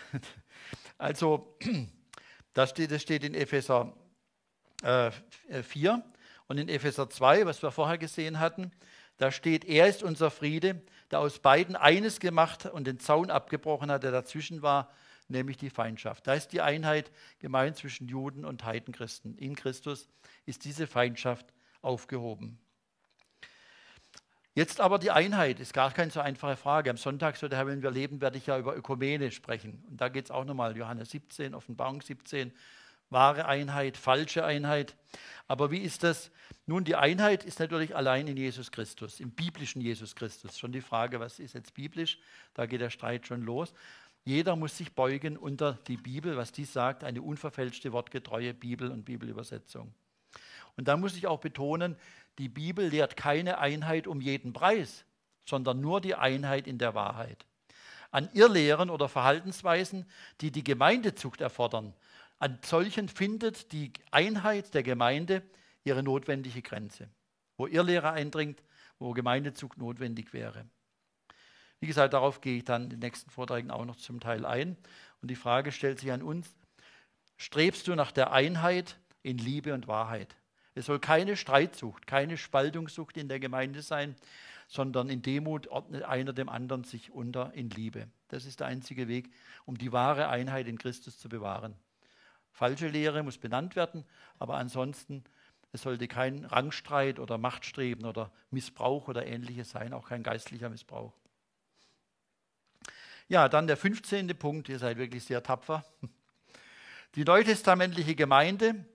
Speaker 1: also das steht, das steht in Epheser äh, 4 und in Epheser 2, was wir vorher gesehen hatten. Da steht, er ist unser Friede, der aus beiden eines gemacht und den Zaun abgebrochen hat, der dazwischen war, nämlich die Feindschaft. Da ist die Einheit gemein zwischen Juden und Heidenchristen. In Christus ist diese Feindschaft aufgehoben. Jetzt aber die Einheit ist gar keine so einfache Frage. Am Sonntag, so der Herr, wenn wir leben, werde ich ja über Ökumene sprechen. Und da geht es auch nochmal, Johannes 17, Offenbarung 17, wahre Einheit, falsche Einheit. Aber wie ist das? Nun, die Einheit ist natürlich allein in Jesus Christus, im biblischen Jesus Christus. Schon die Frage, was ist jetzt biblisch? Da geht der Streit schon los. Jeder muss sich beugen unter die Bibel, was die sagt, eine unverfälschte, wortgetreue Bibel und Bibelübersetzung. Und da muss ich auch betonen, die Bibel lehrt keine Einheit um jeden Preis, sondern nur die Einheit in der Wahrheit. An Irrlehren oder Verhaltensweisen, die die Gemeindezucht erfordern, an solchen findet die Einheit der Gemeinde ihre notwendige Grenze. Wo Irrlehre eindringt, wo Gemeindezucht notwendig wäre. Wie gesagt, darauf gehe ich dann in den nächsten Vorträgen auch noch zum Teil ein. Und die Frage stellt sich an uns, strebst du nach der Einheit in Liebe und Wahrheit? Es soll keine Streitsucht, keine Spaltungssucht in der Gemeinde sein, sondern in Demut ordnet einer dem anderen sich unter in Liebe. Das ist der einzige Weg, um die wahre Einheit in Christus zu bewahren. Falsche Lehre muss benannt werden, aber ansonsten es sollte kein Rangstreit oder Machtstreben oder Missbrauch oder ähnliches sein, auch kein geistlicher Missbrauch. Ja, dann der 15. Punkt, ihr seid wirklich sehr tapfer. Die neutestamentliche Gemeinde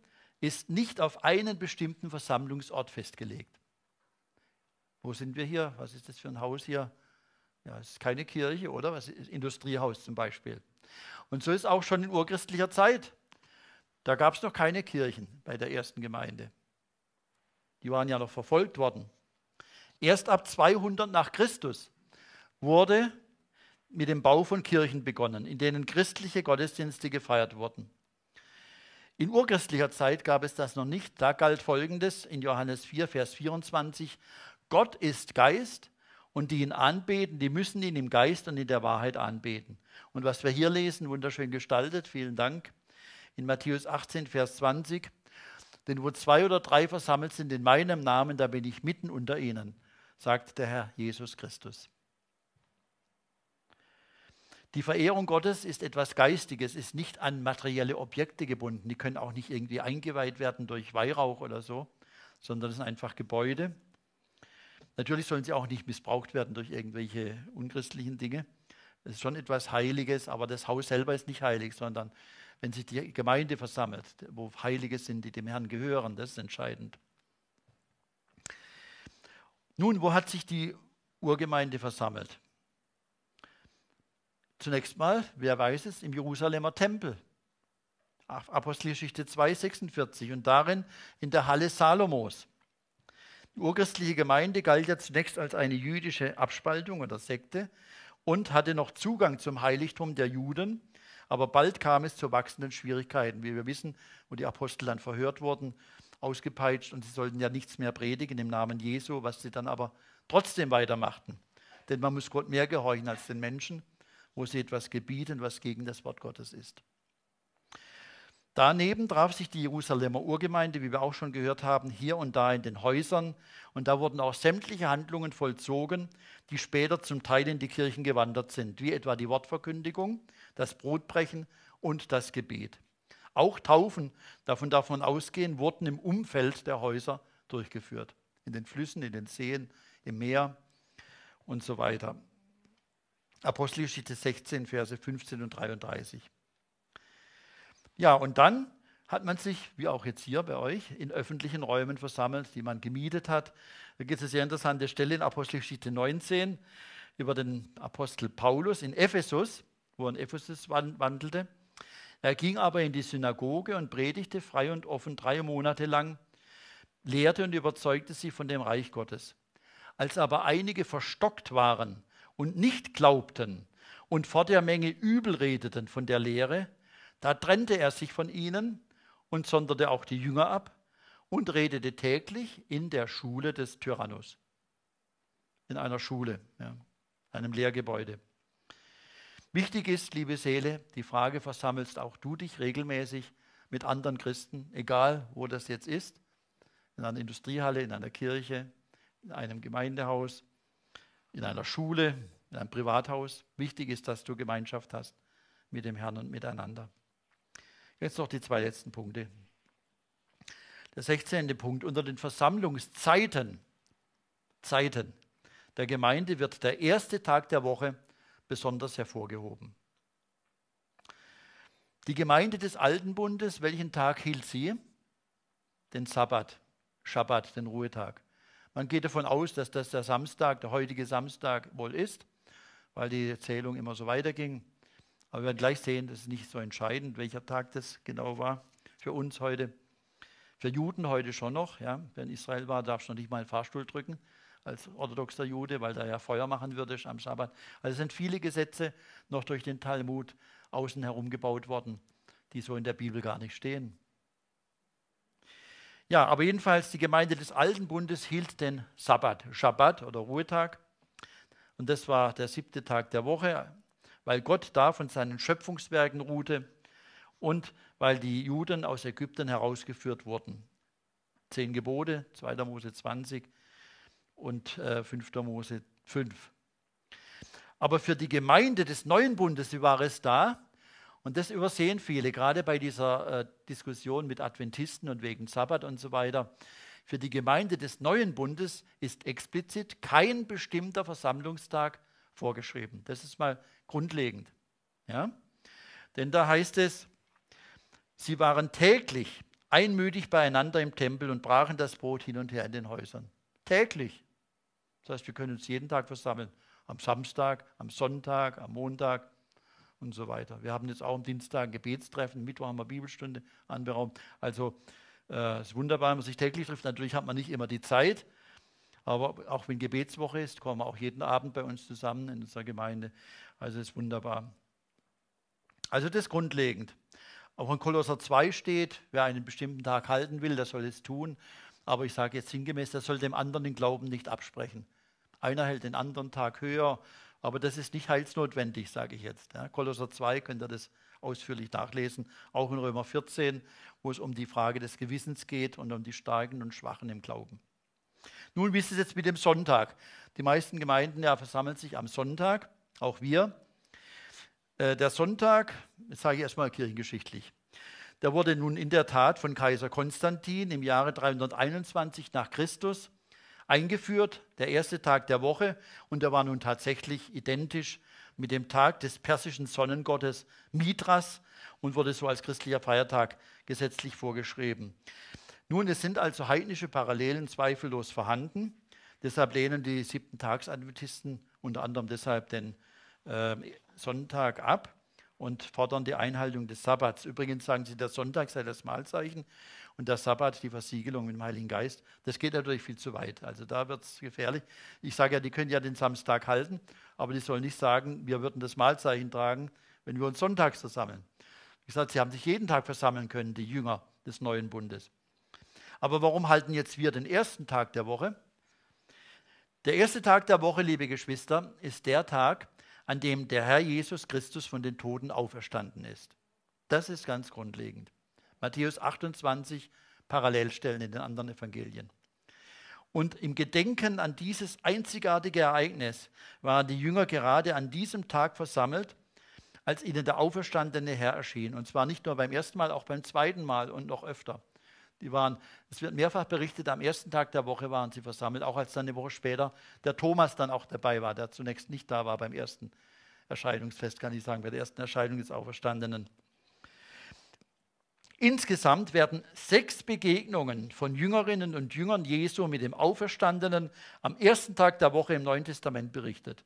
Speaker 1: ist nicht auf einen bestimmten Versammlungsort festgelegt. Wo sind wir hier? Was ist das für ein Haus hier? Ja, es ist keine Kirche, oder? Was ist Industriehaus zum Beispiel. Und so ist auch schon in urchristlicher Zeit. Da gab es noch keine Kirchen bei der ersten Gemeinde. Die waren ja noch verfolgt worden. Erst ab 200 nach Christus wurde mit dem Bau von Kirchen begonnen, in denen christliche Gottesdienste gefeiert wurden. In urchristlicher Zeit gab es das noch nicht. Da galt Folgendes in Johannes 4, Vers 24. Gott ist Geist und die ihn anbeten, die müssen ihn im Geist und in der Wahrheit anbeten. Und was wir hier lesen, wunderschön gestaltet, vielen Dank, in Matthäus 18, Vers 20. Denn wo zwei oder drei versammelt sind in meinem Namen, da bin ich mitten unter ihnen, sagt der Herr Jesus Christus. Die Verehrung Gottes ist etwas Geistiges, ist nicht an materielle Objekte gebunden. Die können auch nicht irgendwie eingeweiht werden durch Weihrauch oder so, sondern das sind einfach Gebäude. Natürlich sollen sie auch nicht missbraucht werden durch irgendwelche unchristlichen Dinge. Es ist schon etwas Heiliges, aber das Haus selber ist nicht heilig, sondern wenn sich die Gemeinde versammelt, wo Heilige sind, die dem Herrn gehören, das ist entscheidend. Nun, wo hat sich die Urgemeinde versammelt? Zunächst mal, wer weiß es, im Jerusalemer Tempel. Apostelgeschichte 2, 46 und darin in der Halle Salomos. Die urchristliche Gemeinde galt ja zunächst als eine jüdische Abspaltung oder Sekte und hatte noch Zugang zum Heiligtum der Juden, aber bald kam es zu wachsenden Schwierigkeiten, wie wir wissen, wo die Apostel dann verhört wurden, ausgepeitscht und sie sollten ja nichts mehr predigen im Namen Jesu, was sie dann aber trotzdem weitermachten. Denn man muss Gott mehr gehorchen als den Menschen wo sie etwas gebieten, was gegen das Wort Gottes ist. Daneben traf sich die Jerusalemer Urgemeinde, wie wir auch schon gehört haben, hier und da in den Häusern. Und da wurden auch sämtliche Handlungen vollzogen, die später zum Teil in die Kirchen gewandert sind, wie etwa die Wortverkündigung, das Brotbrechen und das Gebet. Auch Taufen, davon darf man ausgehen, wurden im Umfeld der Häuser durchgeführt. In den Flüssen, in den Seen, im Meer und so weiter. Apostelgeschichte 16, Verse 15 und 33. Ja, und dann hat man sich, wie auch jetzt hier bei euch, in öffentlichen Räumen versammelt, die man gemietet hat. Da gibt es eine sehr interessante Stelle in Apostelgeschichte 19 über den Apostel Paulus in Ephesus, wo er in Ephesus wandelte. Er ging aber in die Synagoge und predigte frei und offen drei Monate lang, lehrte und überzeugte sie von dem Reich Gottes. Als aber einige verstockt waren, und nicht glaubten und vor der Menge übel redeten von der Lehre, da trennte er sich von ihnen und sonderte auch die Jünger ab und redete täglich in der Schule des Tyrannus. In einer Schule, ja, einem Lehrgebäude. Wichtig ist, liebe Seele, die Frage versammelst auch du dich regelmäßig mit anderen Christen, egal wo das jetzt ist, in einer Industriehalle, in einer Kirche, in einem Gemeindehaus, in einer Schule, in einem Privathaus. Wichtig ist, dass du Gemeinschaft hast mit dem Herrn und miteinander. Jetzt noch die zwei letzten Punkte. Der 16. Punkt. Unter den Versammlungszeiten Zeiten der Gemeinde wird der erste Tag der Woche besonders hervorgehoben. Die Gemeinde des Alten Bundes, welchen Tag hielt sie? Den Sabbat, Schabbat, den Ruhetag. Man geht davon aus, dass das der Samstag, der heutige Samstag wohl ist, weil die Zählung immer so weiterging. Aber wir werden gleich sehen, das ist nicht so entscheidend, welcher Tag das genau war für uns heute. Für Juden heute schon noch. Ja. Wer in Israel war, darf schon nicht mal einen Fahrstuhl drücken als orthodoxer Jude, weil da ja Feuer machen würde am Schabbat. Also sind viele Gesetze noch durch den Talmud außen herum gebaut worden, die so in der Bibel gar nicht stehen. Ja, aber jedenfalls, die Gemeinde des Alten Bundes hielt den Sabbat, Schabbat oder Ruhetag. Und das war der siebte Tag der Woche, weil Gott da von seinen Schöpfungswerken ruhte und weil die Juden aus Ägypten herausgeführt wurden. Zehn Gebote, 2. Mose 20 und äh, 5. Mose 5. Aber für die Gemeinde des neuen Bundes, wie war es da? Und das übersehen viele, gerade bei dieser äh, Diskussion mit Adventisten und wegen Sabbat und so weiter. Für die Gemeinde des neuen Bundes ist explizit kein bestimmter Versammlungstag vorgeschrieben. Das ist mal grundlegend. Ja? Denn da heißt es, sie waren täglich einmütig beieinander im Tempel und brachen das Brot hin und her in den Häusern. Täglich. Das heißt, wir können uns jeden Tag versammeln. Am Samstag, am Sonntag, am Montag, und so weiter. Wir haben jetzt auch am Dienstag ein Gebetstreffen, Mittwoch haben wir Bibelstunde anberaumt. Also äh, es äh, ist wunderbar, wenn man sich täglich trifft. Natürlich hat man nicht immer die Zeit, aber auch wenn Gebetswoche ist, kommen wir auch jeden Abend bei uns zusammen in unserer Gemeinde. Also es ist wunderbar. Also das ist grundlegend. Auch in Kolosser 2 steht, wer einen bestimmten Tag halten will, der soll es tun. Aber ich sage jetzt sinngemäß, der soll dem anderen den Glauben nicht absprechen. Einer hält den anderen Tag höher aber das ist nicht heilsnotwendig, sage ich jetzt. Ja, Kolosser 2 könnt ihr das ausführlich nachlesen, auch in Römer 14, wo es um die Frage des Gewissens geht und um die Starken und Schwachen im Glauben. Nun, wie ist es jetzt mit dem Sonntag? Die meisten Gemeinden ja, versammeln sich am Sonntag, auch wir. Äh, der Sonntag, jetzt sage ich erstmal kirchengeschichtlich, der wurde nun in der Tat von Kaiser Konstantin im Jahre 321 nach Christus eingeführt, der erste Tag der Woche, und er war nun tatsächlich identisch mit dem Tag des persischen Sonnengottes Mithras und wurde so als christlicher Feiertag gesetzlich vorgeschrieben. Nun, es sind also heidnische Parallelen zweifellos vorhanden. Deshalb lehnen die siebten Tagsadventisten unter anderem deshalb den äh, Sonntag ab und fordern die Einhaltung des Sabbats. Übrigens sagen sie, der Sonntag sei das Mahlzeichen und der Sabbat, die Versiegelung im Heiligen Geist, das geht natürlich viel zu weit. Also da wird es gefährlich. Ich sage ja, die können ja den Samstag halten, aber die sollen nicht sagen, wir würden das Mahlzeichen tragen, wenn wir uns sonntags versammeln. Ich sage, sie haben sich jeden Tag versammeln können, die Jünger des neuen Bundes. Aber warum halten jetzt wir den ersten Tag der Woche? Der erste Tag der Woche, liebe Geschwister, ist der Tag, an dem der Herr Jesus Christus von den Toten auferstanden ist. Das ist ganz grundlegend. Matthäus 28 Parallelstellen in den anderen Evangelien. Und im Gedenken an dieses einzigartige Ereignis waren die Jünger gerade an diesem Tag versammelt, als ihnen der auferstandene Herr erschien. Und zwar nicht nur beim ersten Mal, auch beim zweiten Mal und noch öfter. Die waren, es wird mehrfach berichtet, am ersten Tag der Woche waren sie versammelt, auch als dann eine Woche später der Thomas dann auch dabei war, der zunächst nicht da war beim ersten Erscheinungsfest, kann ich sagen, bei der ersten Erscheinung des Auferstandenen. Insgesamt werden sechs Begegnungen von Jüngerinnen und Jüngern Jesu mit dem Auferstandenen am ersten Tag der Woche im Neuen Testament berichtet.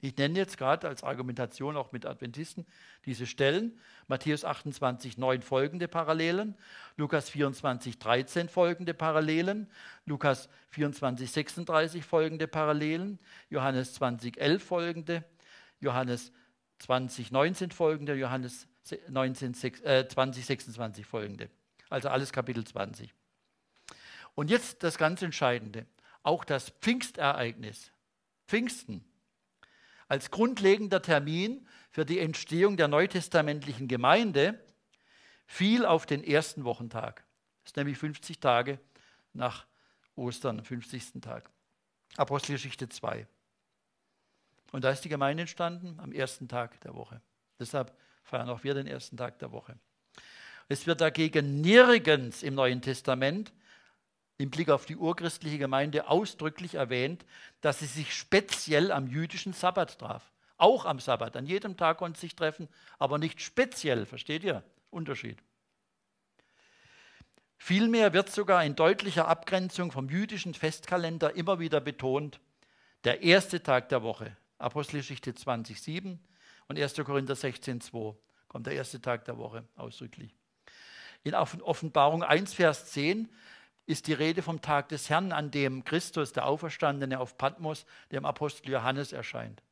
Speaker 1: Ich nenne jetzt gerade als Argumentation auch mit Adventisten diese Stellen. Matthäus 28, 9 folgende Parallelen, Lukas 24, 13 folgende Parallelen, Lukas 24, 36 folgende Parallelen, Johannes 20, 11 folgende, Johannes 20, 19 folgende, Johannes 19, 20, 26 folgende. Also alles Kapitel 20. Und jetzt das ganz Entscheidende. Auch das Pfingstereignis, Pfingsten, als grundlegender Termin für die Entstehung der neutestamentlichen Gemeinde, fiel auf den ersten Wochentag. Das ist nämlich 50 Tage nach Ostern, 50. Tag. Apostelgeschichte 2. Und da ist die Gemeinde entstanden am ersten Tag der Woche. Deshalb feiern auch wir den ersten Tag der Woche. Es wird dagegen nirgends im Neuen Testament im Blick auf die urchristliche Gemeinde ausdrücklich erwähnt, dass sie sich speziell am jüdischen Sabbat traf. Auch am Sabbat, an jedem Tag konnten sie sich treffen, aber nicht speziell, versteht ihr? Unterschied. Vielmehr wird sogar in deutlicher Abgrenzung vom jüdischen Festkalender immer wieder betont, der erste Tag der Woche, Apostelgeschichte 20, und 1. Korinther 16, 2 kommt der erste Tag der Woche ausdrücklich. In Offenbarung 1, Vers 10 ist die Rede vom Tag des Herrn, an dem Christus, der Auferstandene auf Patmos, dem Apostel Johannes erscheint.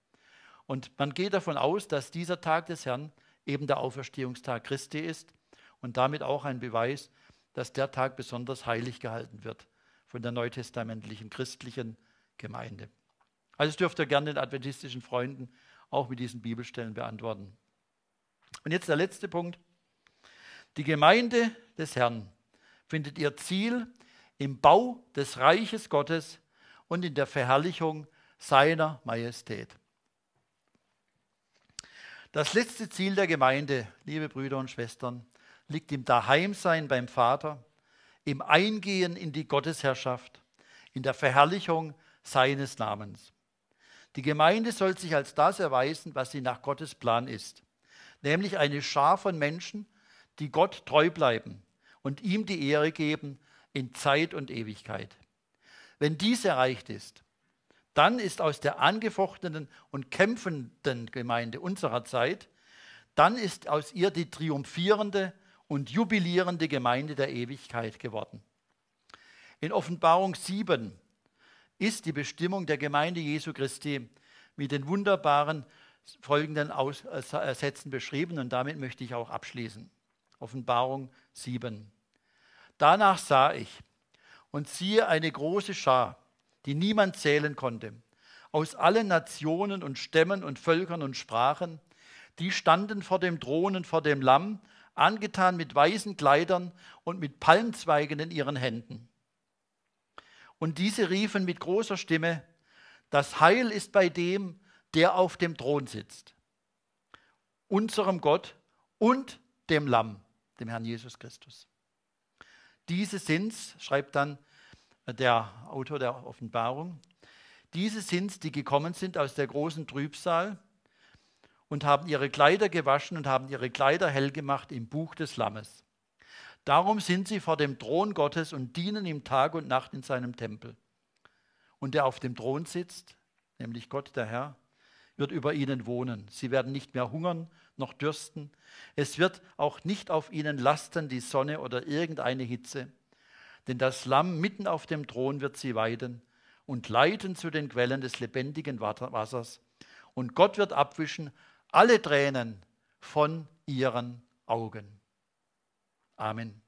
Speaker 1: Und man geht davon aus, dass dieser Tag des Herrn eben der Auferstehungstag Christi ist und damit auch ein Beweis, dass der Tag besonders heilig gehalten wird von der neutestamentlichen christlichen Gemeinde. Also dürft ihr gerne den adventistischen Freunden auch mit diesen Bibelstellen beantworten. Und jetzt der letzte Punkt. Die Gemeinde des Herrn findet ihr Ziel im Bau des Reiches Gottes und in der Verherrlichung seiner Majestät. Das letzte Ziel der Gemeinde, liebe Brüder und Schwestern, liegt im Daheimsein beim Vater, im Eingehen in die Gottesherrschaft, in der Verherrlichung seines Namens. Die Gemeinde soll sich als das erweisen, was sie nach Gottes Plan ist, nämlich eine Schar von Menschen, die Gott treu bleiben und ihm die Ehre geben in Zeit und Ewigkeit. Wenn dies erreicht ist, dann ist aus der angefochtenen und kämpfenden Gemeinde unserer Zeit, dann ist aus ihr die triumphierende und jubilierende Gemeinde der Ewigkeit geworden. In Offenbarung 7 ist die Bestimmung der Gemeinde Jesu Christi mit den wunderbaren folgenden Aus äh, äh Sätzen beschrieben und damit möchte ich auch abschließen. Offenbarung 7. Danach sah ich und siehe eine große Schar, die niemand zählen konnte, aus allen Nationen und Stämmen und Völkern und Sprachen, die standen vor dem Thron und vor dem Lamm, angetan mit weißen Kleidern und mit Palmzweigen in ihren Händen. Und diese riefen mit großer Stimme, das Heil ist bei dem, der auf dem Thron sitzt, unserem Gott und dem Lamm, dem Herrn Jesus Christus. Diese sind's, schreibt dann der Autor der Offenbarung, diese sind's, die gekommen sind aus der großen Trübsal und haben ihre Kleider gewaschen und haben ihre Kleider hell gemacht im Buch des Lammes. Darum sind sie vor dem Thron Gottes und dienen ihm Tag und Nacht in seinem Tempel. Und der auf dem Thron sitzt, nämlich Gott der Herr, wird über ihnen wohnen. Sie werden nicht mehr hungern noch dürsten. Es wird auch nicht auf ihnen lasten die Sonne oder irgendeine Hitze. Denn das Lamm mitten auf dem Thron wird sie weiden und leiten zu den Quellen des lebendigen Wassers. Und Gott wird abwischen alle Tränen von ihren Augen. Amen.